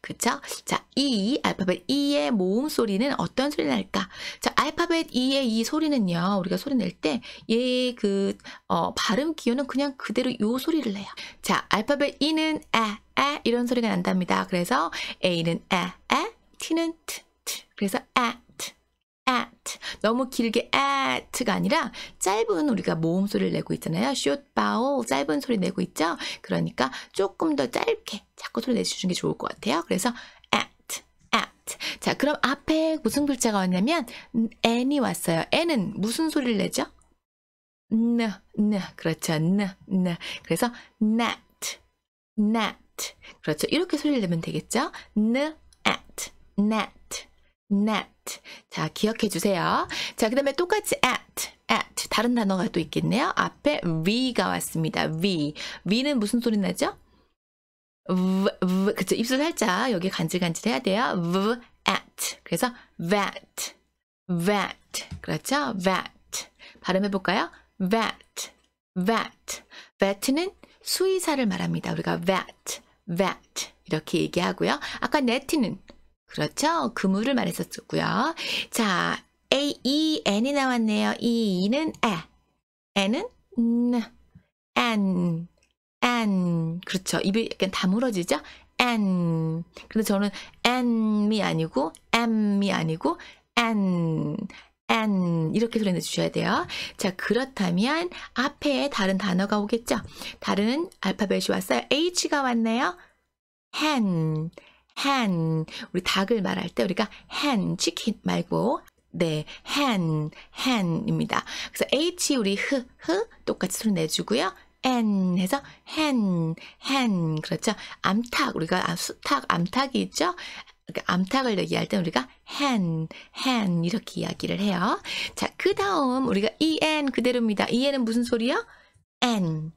A: 그쵸? 자, E, 알파벳 E의 모음 소리는 어떤 소리 날까? 자, 알파벳 E의 이 소리는요, 우리가 소리 낼 때, 얘 그, 어, 발음 기호는 그냥 그대로 요 소리를 내요. 자, 알파벳 E는 아, 아, 이런 소리가 난답니다. 그래서 A는 아, 아, T는 트, 트. 그래서 아, 트, at 너무 길게 at가 아니라 짧은 우리가 모음 소리를 내고 있잖아요. short vowel 짧은 소리 내고 있죠. 그러니까 조금 더 짧게 자꾸 소리 내주시는 게 좋을 것 같아요. 그래서 at at 자 그럼 앞에 무슨 글자가 왔냐면 n이 왔어요. n은 무슨 소리를 내죠? n n 그렇죠 n n 그래서 net net 그렇죠 이렇게 소리를 내면 되겠죠 n at net net at. 자, 기억해 주세요. 자, 그 다음에 똑같이 at, at. 다른 단어가 또 있겠네요. 앞에 v가 왔습니다. v. v는 무슨 소리 나죠? v, v, 그쵸. 입술 살짝 여기 간질간질 해야 돼요. v, at. 그래서 that, that. 그렇죠? that. 발음해 볼까요? that, that. that는 수의사를 말합니다. 우리가 that, that. 이렇게 얘기하고요. 아까 net는 그렇죠? 그물을 말했었고요. 자, A, E, N이 나왔네요. E, E는 에, N은 N, N, N. 그렇죠. 입이 약간 다물어지죠? N. 근데 저는 N이 아니고 M이 아니고 N, N 이렇게 소리내 주셔야 돼요. 자, 그렇다면 앞에 다른 단어가 오겠죠? 다른 알파벳이 왔어요. H가 왔네요. hen, hen 우리 닭을 말할 때 우리가 hen 치킨 말고 네, hen, hen입니다. 그래서 h 우리 흐, 흐 똑같이 소리 내주고요. n 해서 hen, hen 그렇죠? 암탉 우리가 수탉, 암탉이 있죠? 그러니까 암탉을 얘기할 때 우리가 hen, hen 이렇게 이야기를 해요. 자, 그 다음 우리가 en 그대로입니다. en은 무슨 소리요? n,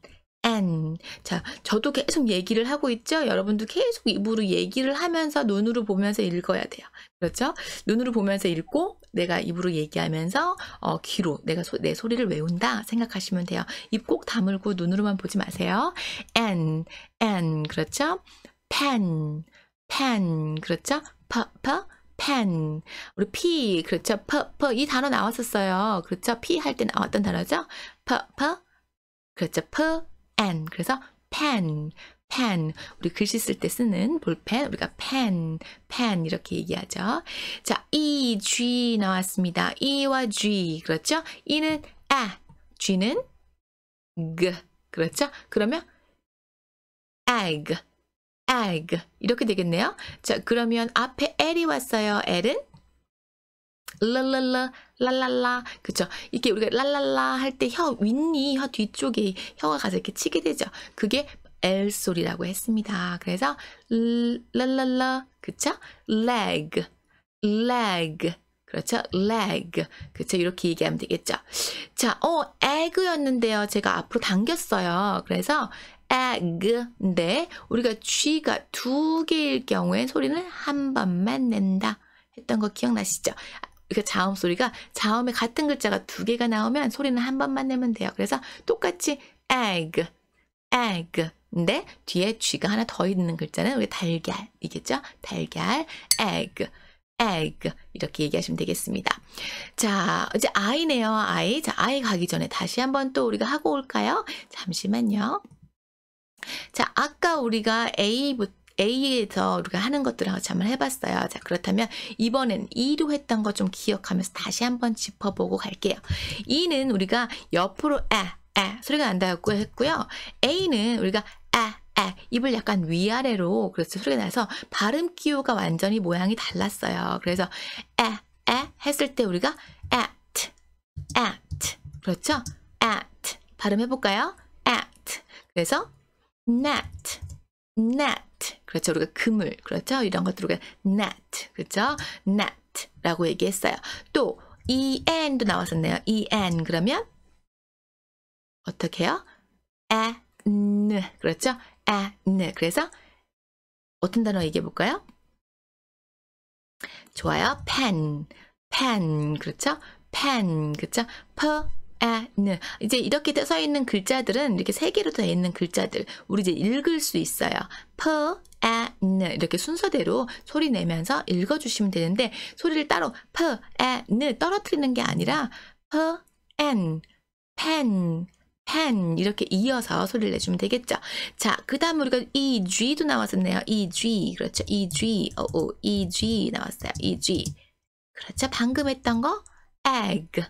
A: a n 자, 저도 계속 얘기를 하고 있죠? 여러분도 계속 입으로 얘기를 하면서 눈으로 보면서 읽어야 돼요. 그렇죠? 눈으로 보면서 읽고 내가 입으로 얘기하면서 어, 귀로 내가 소, 내 소리를 외운다 생각하시면 돼요. 입 꼭 다물고 눈으로만 보지 마세요. a n a n 그렇죠? pen, pen. 그렇죠? p, p, pen. 우리 p, 그렇죠? p, p. 이 단어 나왔었어요. 그렇죠? p 할 때 나왔던 단어죠? p, p. 그렇죠. p, p n 그래서 pen, pen. 우리 글씨 쓸 때 쓰는 볼펜 우리가 pen, pen 이렇게 얘기하죠. 자, e, g 나왔습니다. e와 g 그렇죠? e는 a, g는 g 그렇죠? 그러면 egg, egg 이렇게 되겠네요. 자, 그러면 앞에 l이 왔어요. l은 랄랄라 랄랄라 그쵸 이렇게 우리가 랄랄라 할 때 혀 윗니 혀 뒤쪽에 혀가 가서 이렇게 치게 되죠 그게 L 소리라고 했습니다 그래서 랄랄라 그쵸 leg leg 그렇죠? leg. 그쵸 이렇게 얘기하면 되겠죠. 자, 어, egg였는데요. 제가 앞으로 당겼어요. 그래서 egg인데 우리가 쥐가 두 개일 경우에 소리는 한 번만 낸다 했던 거 기억나시죠? 그 자음 소리가 자음에 같은 글자가 두 개가 나오면 소리는 한 번만 내면 돼요. 그래서 똑같이 egg, egg. 근데 뒤에 쥐가 하나 더 있는 글자는 우리 달걀이겠죠? 달걀, egg, egg 이렇게 얘기하시면 되겠습니다. 자, 이제 아이네요 아이. 자, 아이 가기 전에 다시 한 번 또 우리가 하고 올까요? 잠시만요. 자, 아까 우리가 A부터 A에서 우리가 하는 것들하고 잠을 해봤어요. 자, 그렇다면 이번엔 E로 했던 거 좀 기억하면서 다시 한번 짚어보고 갈게요. E는 우리가 옆으로 아, 아 소리가 난다고 했고요. A는 우리가 아, 아, 입을 약간 위아래로 그렇죠 소리가 나서 발음 기호가 완전히 모양이 달랐어요. 그래서 아, 아 했을 때 우리가 at, at 그렇죠? at 발음해 볼까요? at 그래서 net, net 그렇죠. 우리가 그물, 그렇죠. 이런 것들 우리가 net, 그렇죠. net라고 얘기했어요. 또 en도 나왔었네요. en 그러면 어떻게 해요? an 그렇죠. an 그래서 어떤 단어 얘기해 볼까요? 좋아요. pen, pen 그렇죠. pen 그렇죠. p a 아, 네. 이제 이렇게 써 있는 글자들은 이렇게 세 개로 되어 있는 글자들 우리 이제 읽을 수 있어요. 퍼, 에, n 이렇게 순서대로 소리 내면서 읽어 주시면 되는데 소리를 따로 퍼, 에, n 떨어뜨리는 게 아니라 퍼, 엔, 펜, 펜 이렇게 이어서 소리를 내주면 되겠죠. 자, 그 다음 우리가 eg도 나왔었네요. eg 그렇죠. eg 오 eg 나왔어요. eg 그렇죠. 방금 했던 거 egg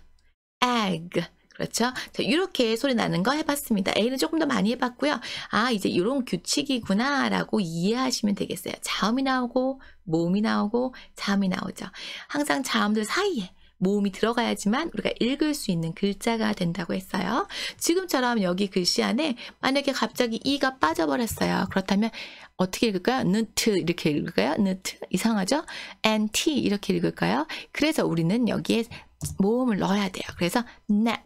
A: egg 그렇죠? 자, 이렇게 소리 나는 거 해봤습니다. A는 조금 더 많이 해봤고요. 아, 이제 이런 규칙이구나 라고 이해하시면 되겠어요. 자음이 나오고 모음이 나오고 자음이 나오죠. 항상 자음들 사이에 모음이 들어가야지만 우리가 읽을 수 있는 글자가 된다고 했어요. 지금처럼 여기 글씨 안에 만약에 갑자기 이가 빠져버렸어요. 그렇다면 어떻게 읽을까요? 느트 이렇게 읽을까요? 느트 이상하죠? nt 이렇게 읽을까요? 그래서 우리는 여기에 모음을 넣어야 돼요. 그래서 net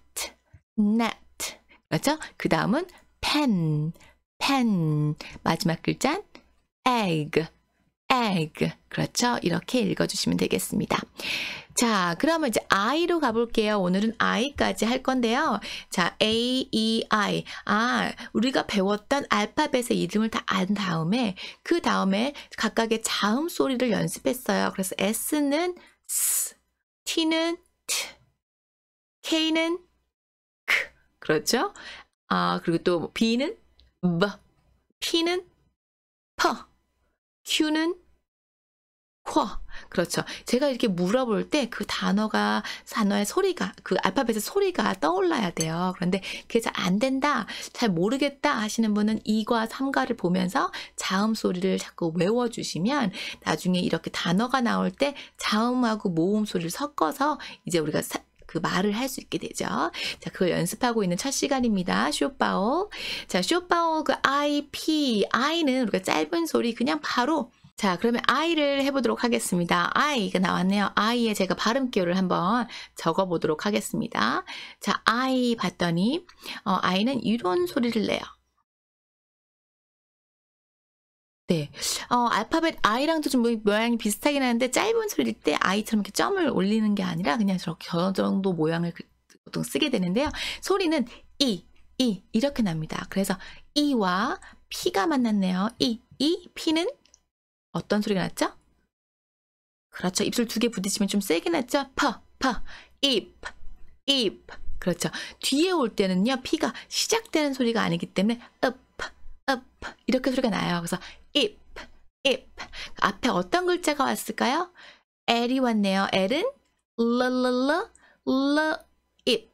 A: net. 그렇죠? 그 다음은 pen, pen. 마지막 글자 는 egg, egg. 그렇죠? 이렇게 읽어주시면 되겠습니다. 자, 그러면 이제 I로 가볼게요. 오늘은 I까지 할 건데요. 자, A, E, I. 아, 우리가 배웠던 알파벳의 이름을 다 안 다음에 그 다음에 각각의 자음 소리를 연습했어요. 그래서 S는 S, T는 T, K는 그렇죠? 아, 그리고 또 뭐 B는 B, P는 P, Q는 코. 그렇죠. 제가 이렇게 물어볼 때 그 단어가 단어의 소리가 그 알파벳의 소리가 떠올라야 돼요. 그런데 그게 잘 안 된다, 잘 모르겠다 하시는 분은 이과삼과를 보면서 자음 소리를 자꾸 외워주시면 나중에 이렇게 단어가 나올 때 자음하고 모음 소리를 섞어서 이제 우리가 사, 그 말을 할 수 있게 되죠. 자, 그걸 연습하고 있는 첫 시간입니다. 쇼파오. 자, 쇼파오 그 I, P, I는 우리가 짧은 소리 그냥 바로 자, 그러면 I를 해보도록 하겠습니다. I가 나왔네요. I에 제가 발음 기호를 한번 적어보도록 하겠습니다. 자, I 봤더니 어, I는 이런 소리를 내요. 네. 어, 알파벳 I랑도 좀 모양이 비슷하긴 하는데 짧은 소리일 때 I처럼 이렇게 점을 올리는 게 아니라 그냥 저렇게 저 정도 모양을 그, 보통 쓰게 되는데요. 소리는 E, E 이렇게 납니다. 그래서 E와 P가 만났네요. E, E, P는 어떤 소리가 났죠? 그렇죠. 입술 두 개 부딪히면 좀 세게 났죠? 퍼, 퍼, 입, 입. 그렇죠. 뒤에 올 때는요. P가 시작되는 소리가 아니기 때문에 업, 업 이렇게 소리가 나요. 그래서 if, if. 그 앞에 어떤 글자가 왔을까요? L이 왔네요. L은 l, l, l, l, if,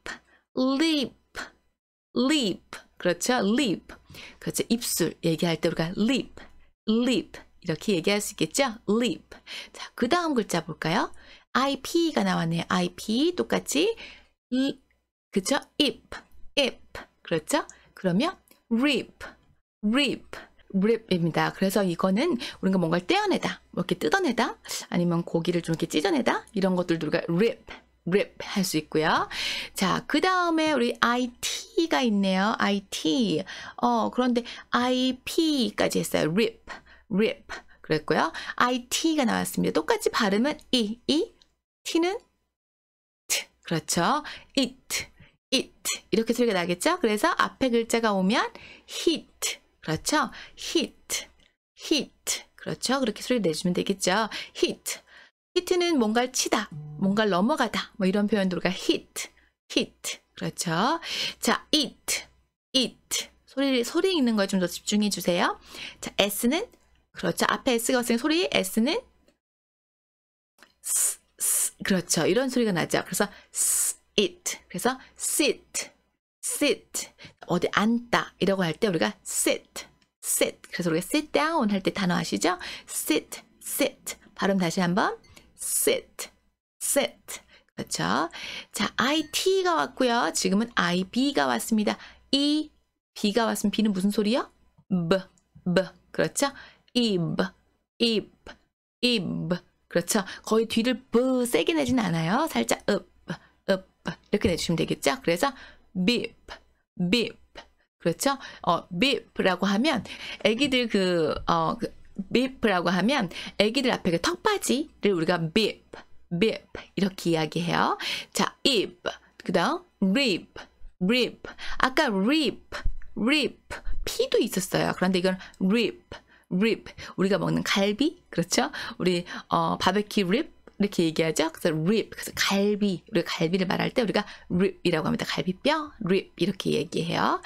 A: leap, leap. 그렇죠? leap. 그렇죠. 입술 얘기할 때 우리가 leap, leap. 이렇게 얘기할 수 있겠죠? leap. 자, 그 다음 글자 볼까요? IP가 나왔네요. IP. 똑같이, 이, 그죠? if, if. 그렇죠? 그러면 rip, rip. 랩입니다. 그래서 이거는 우리가 뭔가를 떼어내다, 뭐 이렇게 뜯어내다, 아니면 고기를 좀 이렇게 찢어내다 이런 것들도 우리가 랩, 랩할수 있고요. 자, 그 다음에 우리 IT가 있네요. IT. 어, 그런데 IP까지 했어요. rip, rip 그랬고요. IT가 나왔습니다. 똑같이 발음은 E, E, T는 T. 그렇죠. It, it 이렇게 소리가 나겠죠. 그래서 앞에 글자가 오면 hit. 그렇죠? hit, hit. 그렇죠? 그렇게 소리를 내주면 되겠죠. hit. 히트는 뭔가를 치다, 뭔가를 넘어가다, 뭐 이런 표현도 우리가 hit, hit. 그렇죠? 자, it, it. 소리, 소리 있는 거에 좀더 집중해 주세요. 자, s는, 그렇죠? 앞에 s가 왔으니 소리, s는, s, s, 그렇죠. 이런 소리가 나죠. 그래서 s, it. 그래서 sit, sit 어디 앉다 이라고 할 때 우리가 sit sit 그래서 우리가 sit down 할 때 단어 아시죠? sit sit 발음 다시 한번 sit sit 그렇죠? 자, IT가 왔고요. 지금은 IB가 왔습니다. E, B가 왔으면 B는 무슨 소리요? B, B, 그렇죠? 입, 입, 입, 그렇죠? 거의 뒤를 B 세게 내진 않아요. 살짝 읍, 읍 이렇게 내주시면 되겠죠? 그래서 beep, beep. 그렇죠? 어, beep라고 하면 아기들 그, 어, 그 beep라고 하면 아기들 앞에 그 턱받이를 우리가 beep, beep 이렇게 이야기해요. 자, 입, 그 다음 rip, rip. 아까 rip, rip, 피도 있었어요. 그런데 이건 rip, rip. 우리가 먹는 갈비, 그렇죠? 우리 어, 바베큐 립 이렇게 얘기하죠. 그래서 rib 그래서 갈비 우리가 갈비를 말할 때 우리가 rib이라고 합니다. 갈비뼈 rib 이렇게 얘기해요.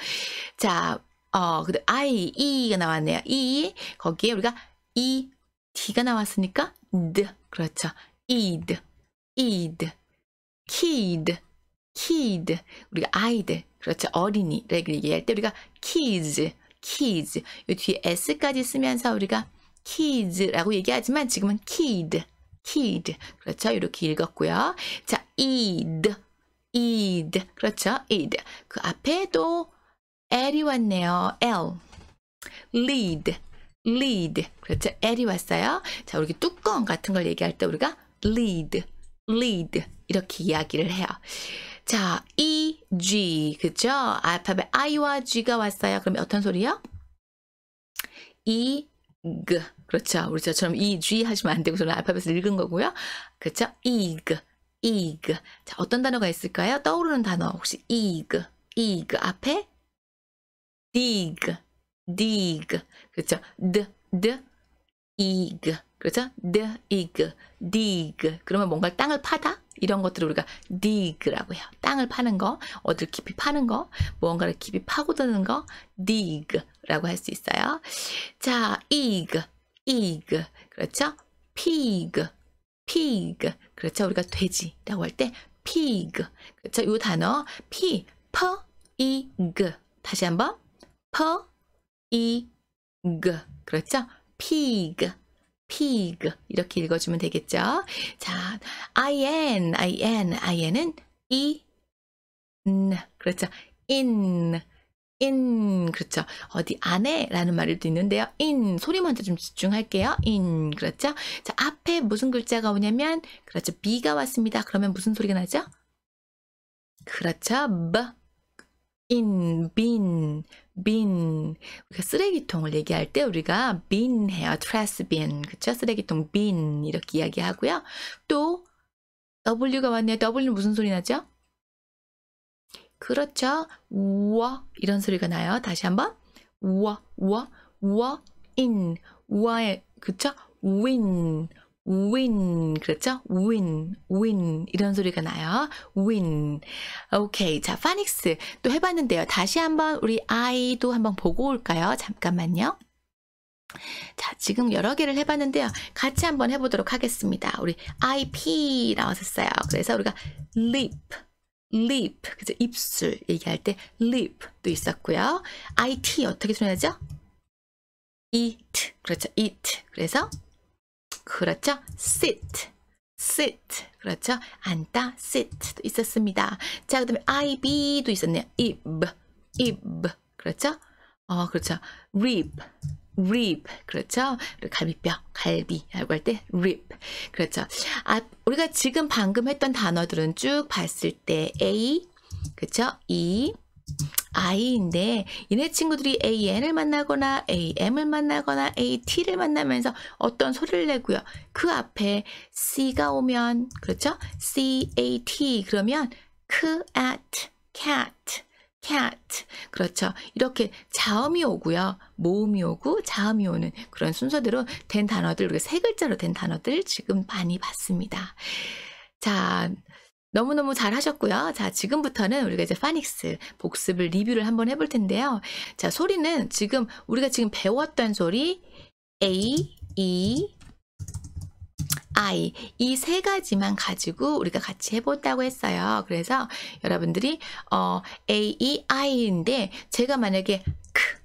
A: 자, 어, 근데 i e가 나왔네요. e 거기에 우리가 e d가 나왔으니까 d 그렇죠. id id kid kid 우리가 아이들 그렇죠 어린이를 얘기할 때 우리가 kids kids 이 뒤에 s까지 쓰면서 우리가 kids라고 얘기하지만 지금은 kid kid. 그렇죠? 이렇게 읽었고요. 자, id. id. 그렇죠? id. 그 앞에도 l이 왔네요. l. lead. lead. 그렇죠? l이 왔어요. 자, 우리 뚜껑 같은 걸 얘기할 때 우리가 lead. lead. 이렇게 이야기를 해요. 자, E, G, 그죠? 알파벳 I와 G가 왔어요. 그럼 어떤 소리요? E, G, 그렇죠. 우리 저처럼 이, G 하시면 안 되고 저는 알파벳을 읽은 거고요. 그렇죠. 이그, 이그. 자, 어떤 단어가 있을까요? 떠오르는 단어. 혹시 이그, 이그 앞에 dig, dig. 그렇죠. d, d, ig. 그렇죠? d, ig, dig. 그러면 뭔가 땅을 파다? 이런 것들을 우리가 dig라고 해요. 땅을 파는 거, 어딜 깊이 파는 거, 무언가를 깊이 파고드는 거, dig라고 할 수 있어요. 자, ig, pig. 그렇죠? pig. pig. 그렇죠? 우리가 돼지라고 할때 pig. 그렇죠? 요 단어 p p i g. 다시 한번 p i g. 그렇죠? pig. pig 이렇게 읽어주면 되겠죠. 자, in, in, in은 in, 그렇죠. in, in 그렇죠. 어디 안에라는 말일도 있는데요. in 소리 먼저 좀 집중할게요. in 그렇죠. 자 앞에 무슨 글자가 오냐면 그렇죠. b가 왔습니다. 그러면 무슨 소리가 나죠? 그렇죠. b in bin bin 우리가 쓰레기통을 얘기할 때 우리가 bin 해요. trash bin 그렇죠. 쓰레기통 bin 이렇게 이야기하고요. 또 w가 왔네요. w 무슨 소리 나죠? 그렇죠. 우어 이런 소리가 나요. 다시 한번 우 워, 우어 우어 인 우어의 그쵸? w 윈. n w 그렇죠? w 윈 n w 이런 소리가 나요. w i 오케이 자 파닉스 또 해봤는데요. 다시 한번 우리 아이도 한번 보고 올까요? 잠깐만요. 자, 지금 여러 개를 해봤는데요. 같이 한번 해보도록 하겠습니다. 우리 IP 나왔었어요. 그래서 우리가 립. lip, 그죠? 입술 얘기할 때 lip도 있었고요. it 어떻게 소리나죠 eat, 그렇죠? eat. 그래서 그렇죠? sit, sit, 그렇죠? 앉다, sit도 있었습니다. 자, 그다음에 ib도 있었네요. ib, ib, 그렇죠? 어, 그렇죠. rib, rib 그렇죠? 갈비뼈, 갈비라고 할 때 rib 그렇죠? 아, 우리가 지금 방금 했던 단어들은 쭉 봤을 때 a 그렇죠? e I인데 이네 친구들이 AN을 만나거나 AM을 만나거나 AT를 만나면서 어떤 소리를 내고요. 그 앞에 C가 오면 그렇죠? CAT 그러면 크 a t cat cat. 그렇죠. 이렇게 자음이 오고요. 모음이 오고 자음이 오는 그런 순서대로 된 단어들, 우리가 세 글자로 된 단어들 지금 많이 봤습니다. 자, 너무너무 잘 하셨고요. 자, 지금부터는 우리가 이제 파닉스 복습을 리뷰를 한번 해볼 텐데요. 자, 소리는 지금 우리가 지금 배웠던 소리 A, E, I 이세 가지만 가지고 우리가 같이 해본다고 했어요. 그래서 여러분들이 어, A, E, I인데 제가 만약에 크,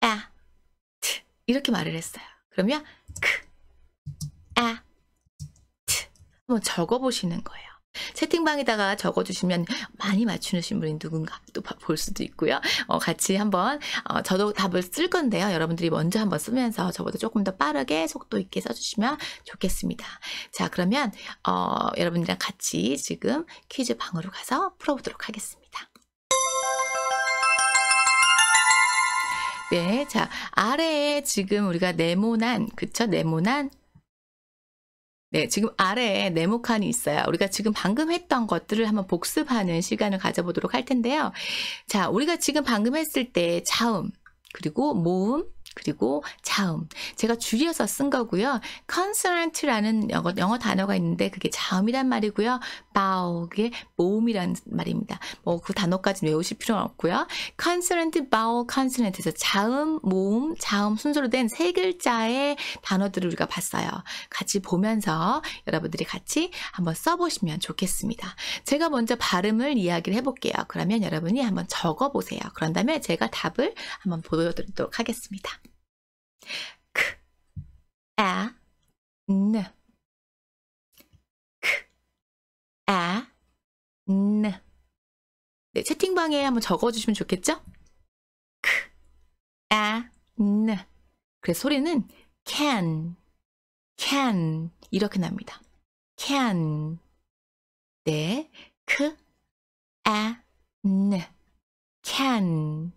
A: 아, 트 이렇게 말을 했어요. 그러면 크, 아, 트 한번 적어보시는 거예요. 채팅방에다가 적어주시면 많이 맞추신 분이 누군가 또 볼 수도 있고요. 어, 같이 한번 어, 저도 답을 쓸 건데요. 여러분들이 먼저 한번 쓰면서 저보다 조금 더 빠르게 속도 있게 써주시면 좋겠습니다. 자 그러면 어, 여러분들이랑 같이 지금 퀴즈 방으로 가서 풀어보도록 하겠습니다. 네, 자 아래에 지금 우리가 네모난 그쵸 네모난 네, 지금 아래에 네모칸이 있어요. 우리가 지금 방금 했던 것들을 한번 복습하는 시간을 가져보도록 할 텐데요. 자, 우리가 지금 방금 했을 때 자음, 그리고 모음, 그리고 자음. 제가 줄여서 쓴 거고요. consonant라는 영어, 영어 단어가 있는데 그게 자음이란 말이고요. bow 그게 모음이란 말입니다. 뭐 그 단어까지 외우실 필요는 없고요. consonant, bow, consonant에서 자음, 모음, 자음 순서로 된 세 글자의 단어들을 우리가 봤어요. 같이 보면서 여러분들이 같이 한번 써보시면 좋겠습니다. 제가 먼저 발음을 이야기를 해볼게요. 그러면 여러분이 한번 적어보세요. 그런 다음에 제가 답을 한번 보여드리도록 하겠습니다.
B: 크, 아, 느. 크, 아, 느. 네, 채팅방에 한번 적어주시면 좋겠죠?
A: 크, 아, 느. 그래서 소리는 can, can 이렇게 납니다. can. 네, 크, 아, 느. can.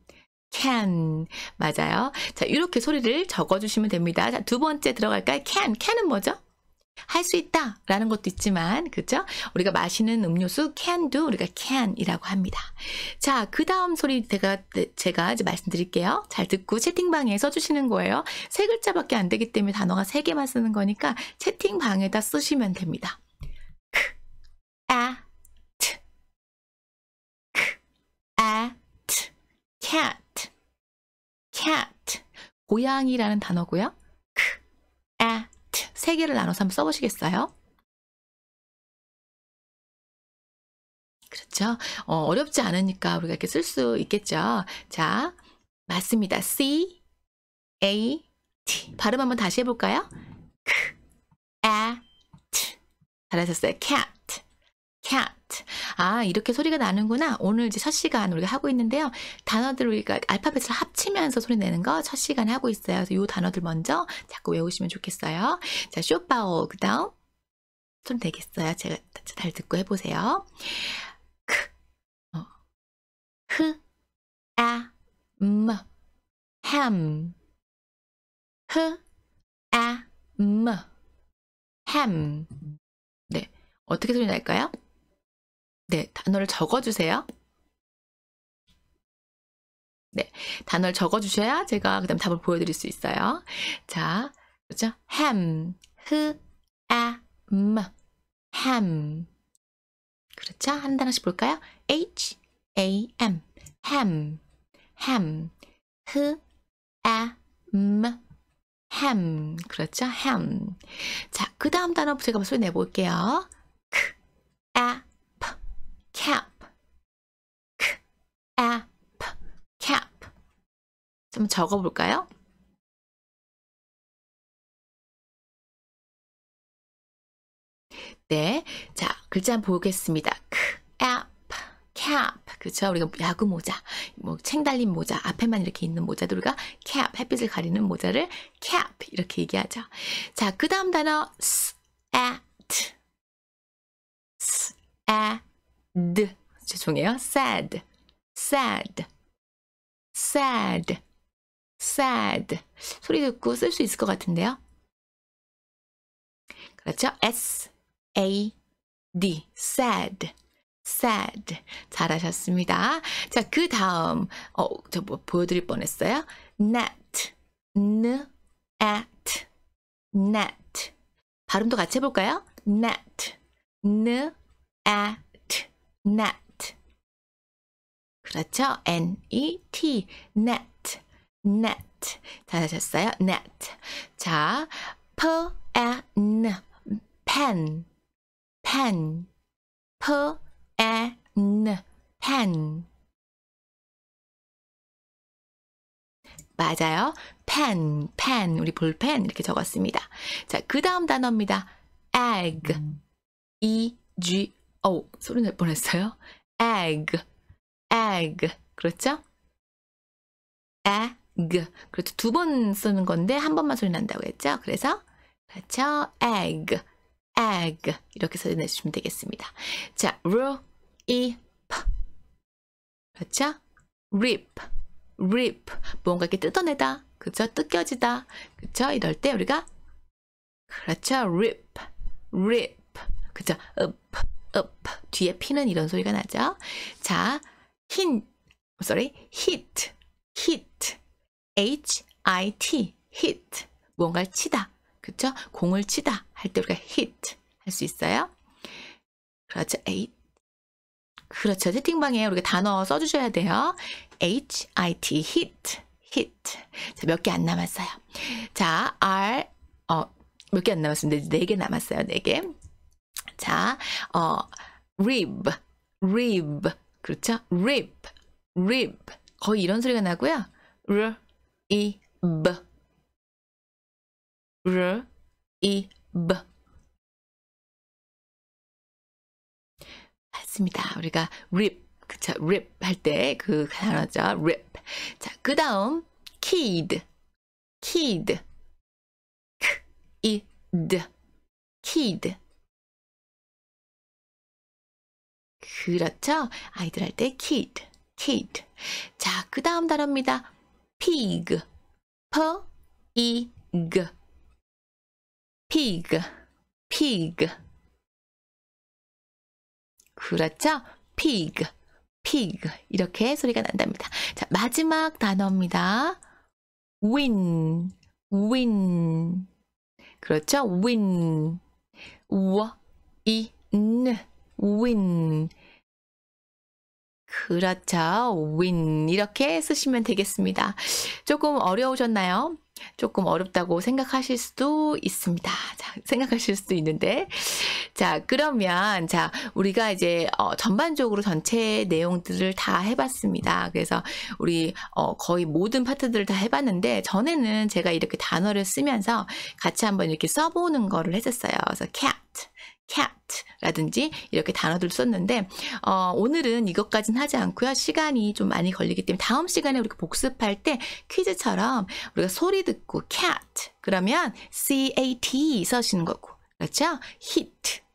A: can 맞아요. 자 이렇게 소리를 적어주시면 됩니다. 자, 두 번째 들어갈까요? can can은 뭐죠? 할 수 있다라는 것도 있지만 그죠? 우리가 마시는 음료수 can do 우리가 can이라고 합니다. 자그 다음 소리 제가 제가 이제 말씀드릴게요. 잘 듣고 채팅방에 써주시는 거예요. 세 글자밖에 안 되기 때문에 단어가 세 개만 쓰는 거니까 채팅방에다 쓰시면 됩니다.
B: 고양이라는 단어고요. 크, 아, 트, 세 개를 나눠서 한번 써보시겠어요?
A: 그렇죠? 어, 렵지 않으니까 우리가 이렇게 쓸 수 있겠죠? 자, 맞습니다. C, A, T. 발음 한번 다시 해볼까요? 크, 아, 트. 잘하셨어요. cat, cat. 아, 이렇게 소리가 나는구나. 오늘 이제 첫 시간 우리가 하고 있는데요. 단어들 우리가 알파벳을 합치면서 소리 내는 거 첫 시간에 하고 있어요. 그래서 요 단어들 먼저 자꾸 외우시면 좋겠어요. 자, 쇼파오, 그 다음. 좀 되겠어요. 제가 잘 듣고 해보세요. 크, 어, 흐,
B: 아, 음, 햄. 흐, 아, 음, 햄. 네. 어떻게 소리 날까요?
A: 네, 단어를 적어주세요. 네, 단어를 적어주셔야 제가 그 다음 답을 보여드릴 수 있어요. 자, 그렇죠? ham, 흐, 아, 음, ham. 그렇죠? 한 단어씩 볼까요? h, a, m, ham, ham, 흐, 아, 음, ham. 그렇죠? ham. 자, 그 다음 단어 제가 소리 내볼게요. cap, cap,
B: cap. 좀 적어볼까요? 네, 자 글자 한번
A: 보겠습니다. cap, cap. 그렇죠? 우리가 야구 모자, 뭐 챙달린 모자, 앞에만 이렇게 있는 모자도 우리가 cap, 햇빛을 가리는 모자를 cap 이렇게 얘기하죠. 자, 그 다음 단어 s at, s at d 죄송해요. sad. sad. sad. sad. 소리 듣고 쓸 수 있을 것 같은데요. 그렇죠? s a d sad. sad. 잘하셨습니다. 자, 그 다음 어, 저 뭐 보여드릴 뻔했어요. net. n at net. 발음도 같이 해볼까요? net. n at net. 그렇죠? N-E-T, net, net. 잘하셨어요? net. 자, pen, pen, pen,
B: pen, pen.
A: 맞아요. pen, pen, 우리 볼펜 이렇게 적었습니다. 자, 그 다음 단어입니다. egg, e, g, 어우, 소리 날 뻔했어요. egg, egg. 그렇죠? egg. 그렇죠. 두 번 쓰는 건데 한 번만 소리 난다고 했죠? 그래서 그렇죠. egg, egg. 이렇게 소리 내주시면 되겠습니다. 자, rip. 그렇죠? rip, rip. 뭔가 이렇게 뜯어내다. 그렇죠? 뜯겨지다. 그렇죠? 이럴 때 우리가 그렇죠. rip, rip. 그렇죠? up. up 뒤에 피는 이런 소리가 나죠. 자, 흰 sorry, hit, hit, h i t, hit 뭔가를 치다, 그렇죠? 공을 치다 할 때 우리가 hit 할 수 있어요. 그렇죠, h 그렇죠. 채팅방에 우리가 단어 써주셔야 돼요. h i t, hit, hit. 자, 몇 개 안 남았어요. 자, r 어, 몇 개 안 남았습니다. 네개 남았어요. 네 개. 자, 어, rib, rib, 그렇죠? rib, rib. 거의 이런 소리가 나고요. r, e, b.
B: r, e, b.
A: 맞습니다. 우리가 r i b 그쵸? r i b 할 때그 단어죠. r i b 자, 그 다음, kid, kid.
B: k, i, d. kid.
A: 그렇죠? 아이들 할 때 kid, kid. 자, 그 다음 단어입니다. pig, p-i-g,
B: pig, pig.
A: 그렇죠? pig, pig. 이렇게 소리가 난답니다. 자, 마지막 단어입니다. win, win. 그렇죠? win, w, i, n, win. 그렇죠. win 이렇게 쓰시면 되겠습니다. 조금 어려우셨나요? 조금 어렵다고 생각하실 수도 있습니다. 자, 생각하실 수도 있는데. 자, 그러면, 자, 우리가 이제, 어, 전반적으로 전체 내용들을 다 해봤습니다. 그래서 우리, 어, 거의 모든 파트들을 다 해봤는데, 전에는 제가 이렇게 단어를 쓰면서 같이 한번 이렇게 써보는 거를 했었어요. 그래서 cat. cat라든지 이렇게 단어들을 썼는데 어, 오늘은 이것까진 하지 않고요. 시간이 좀 많이 걸리기 때문에 다음 시간에 우리가 복습할 때 퀴즈처럼 우리가 소리 듣고 cat 그러면 c a t 써시는 거고 그렇죠? hit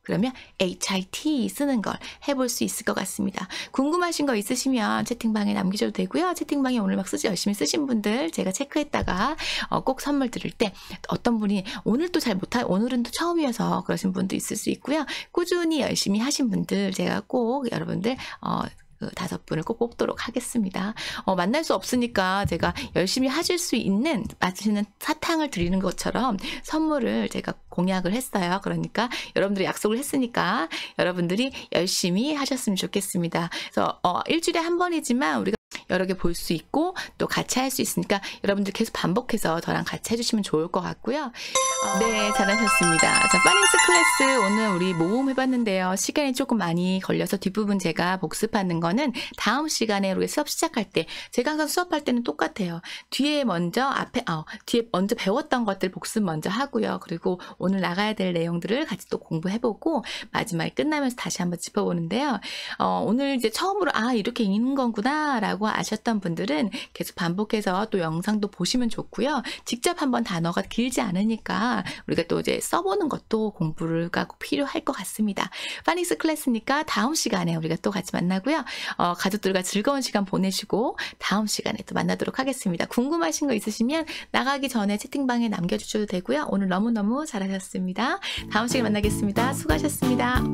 A: 그러면 HIT 쓰는 걸 해볼 수 있을 것 같습니다. 궁금하신 거 있으시면 채팅방에 남기셔도 되고요. 채팅방에 오늘 막 쓰지 열심히 쓰신 분들 제가 체크했다가 어, 꼭 선물 드릴 때 어떤 분이 오늘 도잘못할 오늘은 또 처음이어서 그러신 분도 있을 수 있고요. 꾸준히 열심히 하신 분들 제가 꼭 여러분들 어, 그 다섯 분을 꼭 뽑도록 하겠습니다. 어, 만날 수 없으니까 제가 열심히 하실 수 있는 맛있는 사탕을 드리는 것처럼 선물을 제가 공약을 했어요. 그러니까 여러분들이 약속을 했으니까 여러분들이 열심히 하셨으면 좋겠습니다. 그래서 어, 일주일에 한 번이지만 우리가 여러 개 볼 수 있고 또 같이 할 수 있으니까 여러분들 계속 반복해서 저랑 같이 해주시면 좋을 것 같고요. 네, 잘하셨습니다. 자, 파닉스 클래스 오늘 우리 모음 해봤는데요. 시간이 조금 많이 걸려서 뒷부분 제가 복습하는 거는 다음 시간에 우리 수업 시작할 때 제가 항상 수업할 때는 똑같아요. 뒤에 먼저 앞에 어, 뒤에 먼저 배웠던 것들 복습 먼저 하고요. 그리고 오늘 나가야 될 내용들을 같이 또 공부해보고 마지막에 끝나면서 다시 한번 짚어보는데요. 어, 오늘 이제 처음으로 아 이렇게 읽는 건구나라고 라고 아셨던 분들은 계속 반복해서 또 영상도 보시면 좋고요. 직접 한번 단어가 길지 않으니까 우리가 또 이제 써보는 것도 공부가 꼭 필요할 것 같습니다. 파닉스 클래스니까 다음 시간에 우리가 또 같이 만나고요. 어, 가족들과 즐거운 시간 보내시고 다음 시간에 또 만나도록 하겠습니다. 궁금하신 거 있으시면 나가기 전에 채팅방에 남겨주셔도 되고요. 오늘 너무너무 잘하셨습니다. 다음 시간에 만나겠습니다. 수고하셨습니다.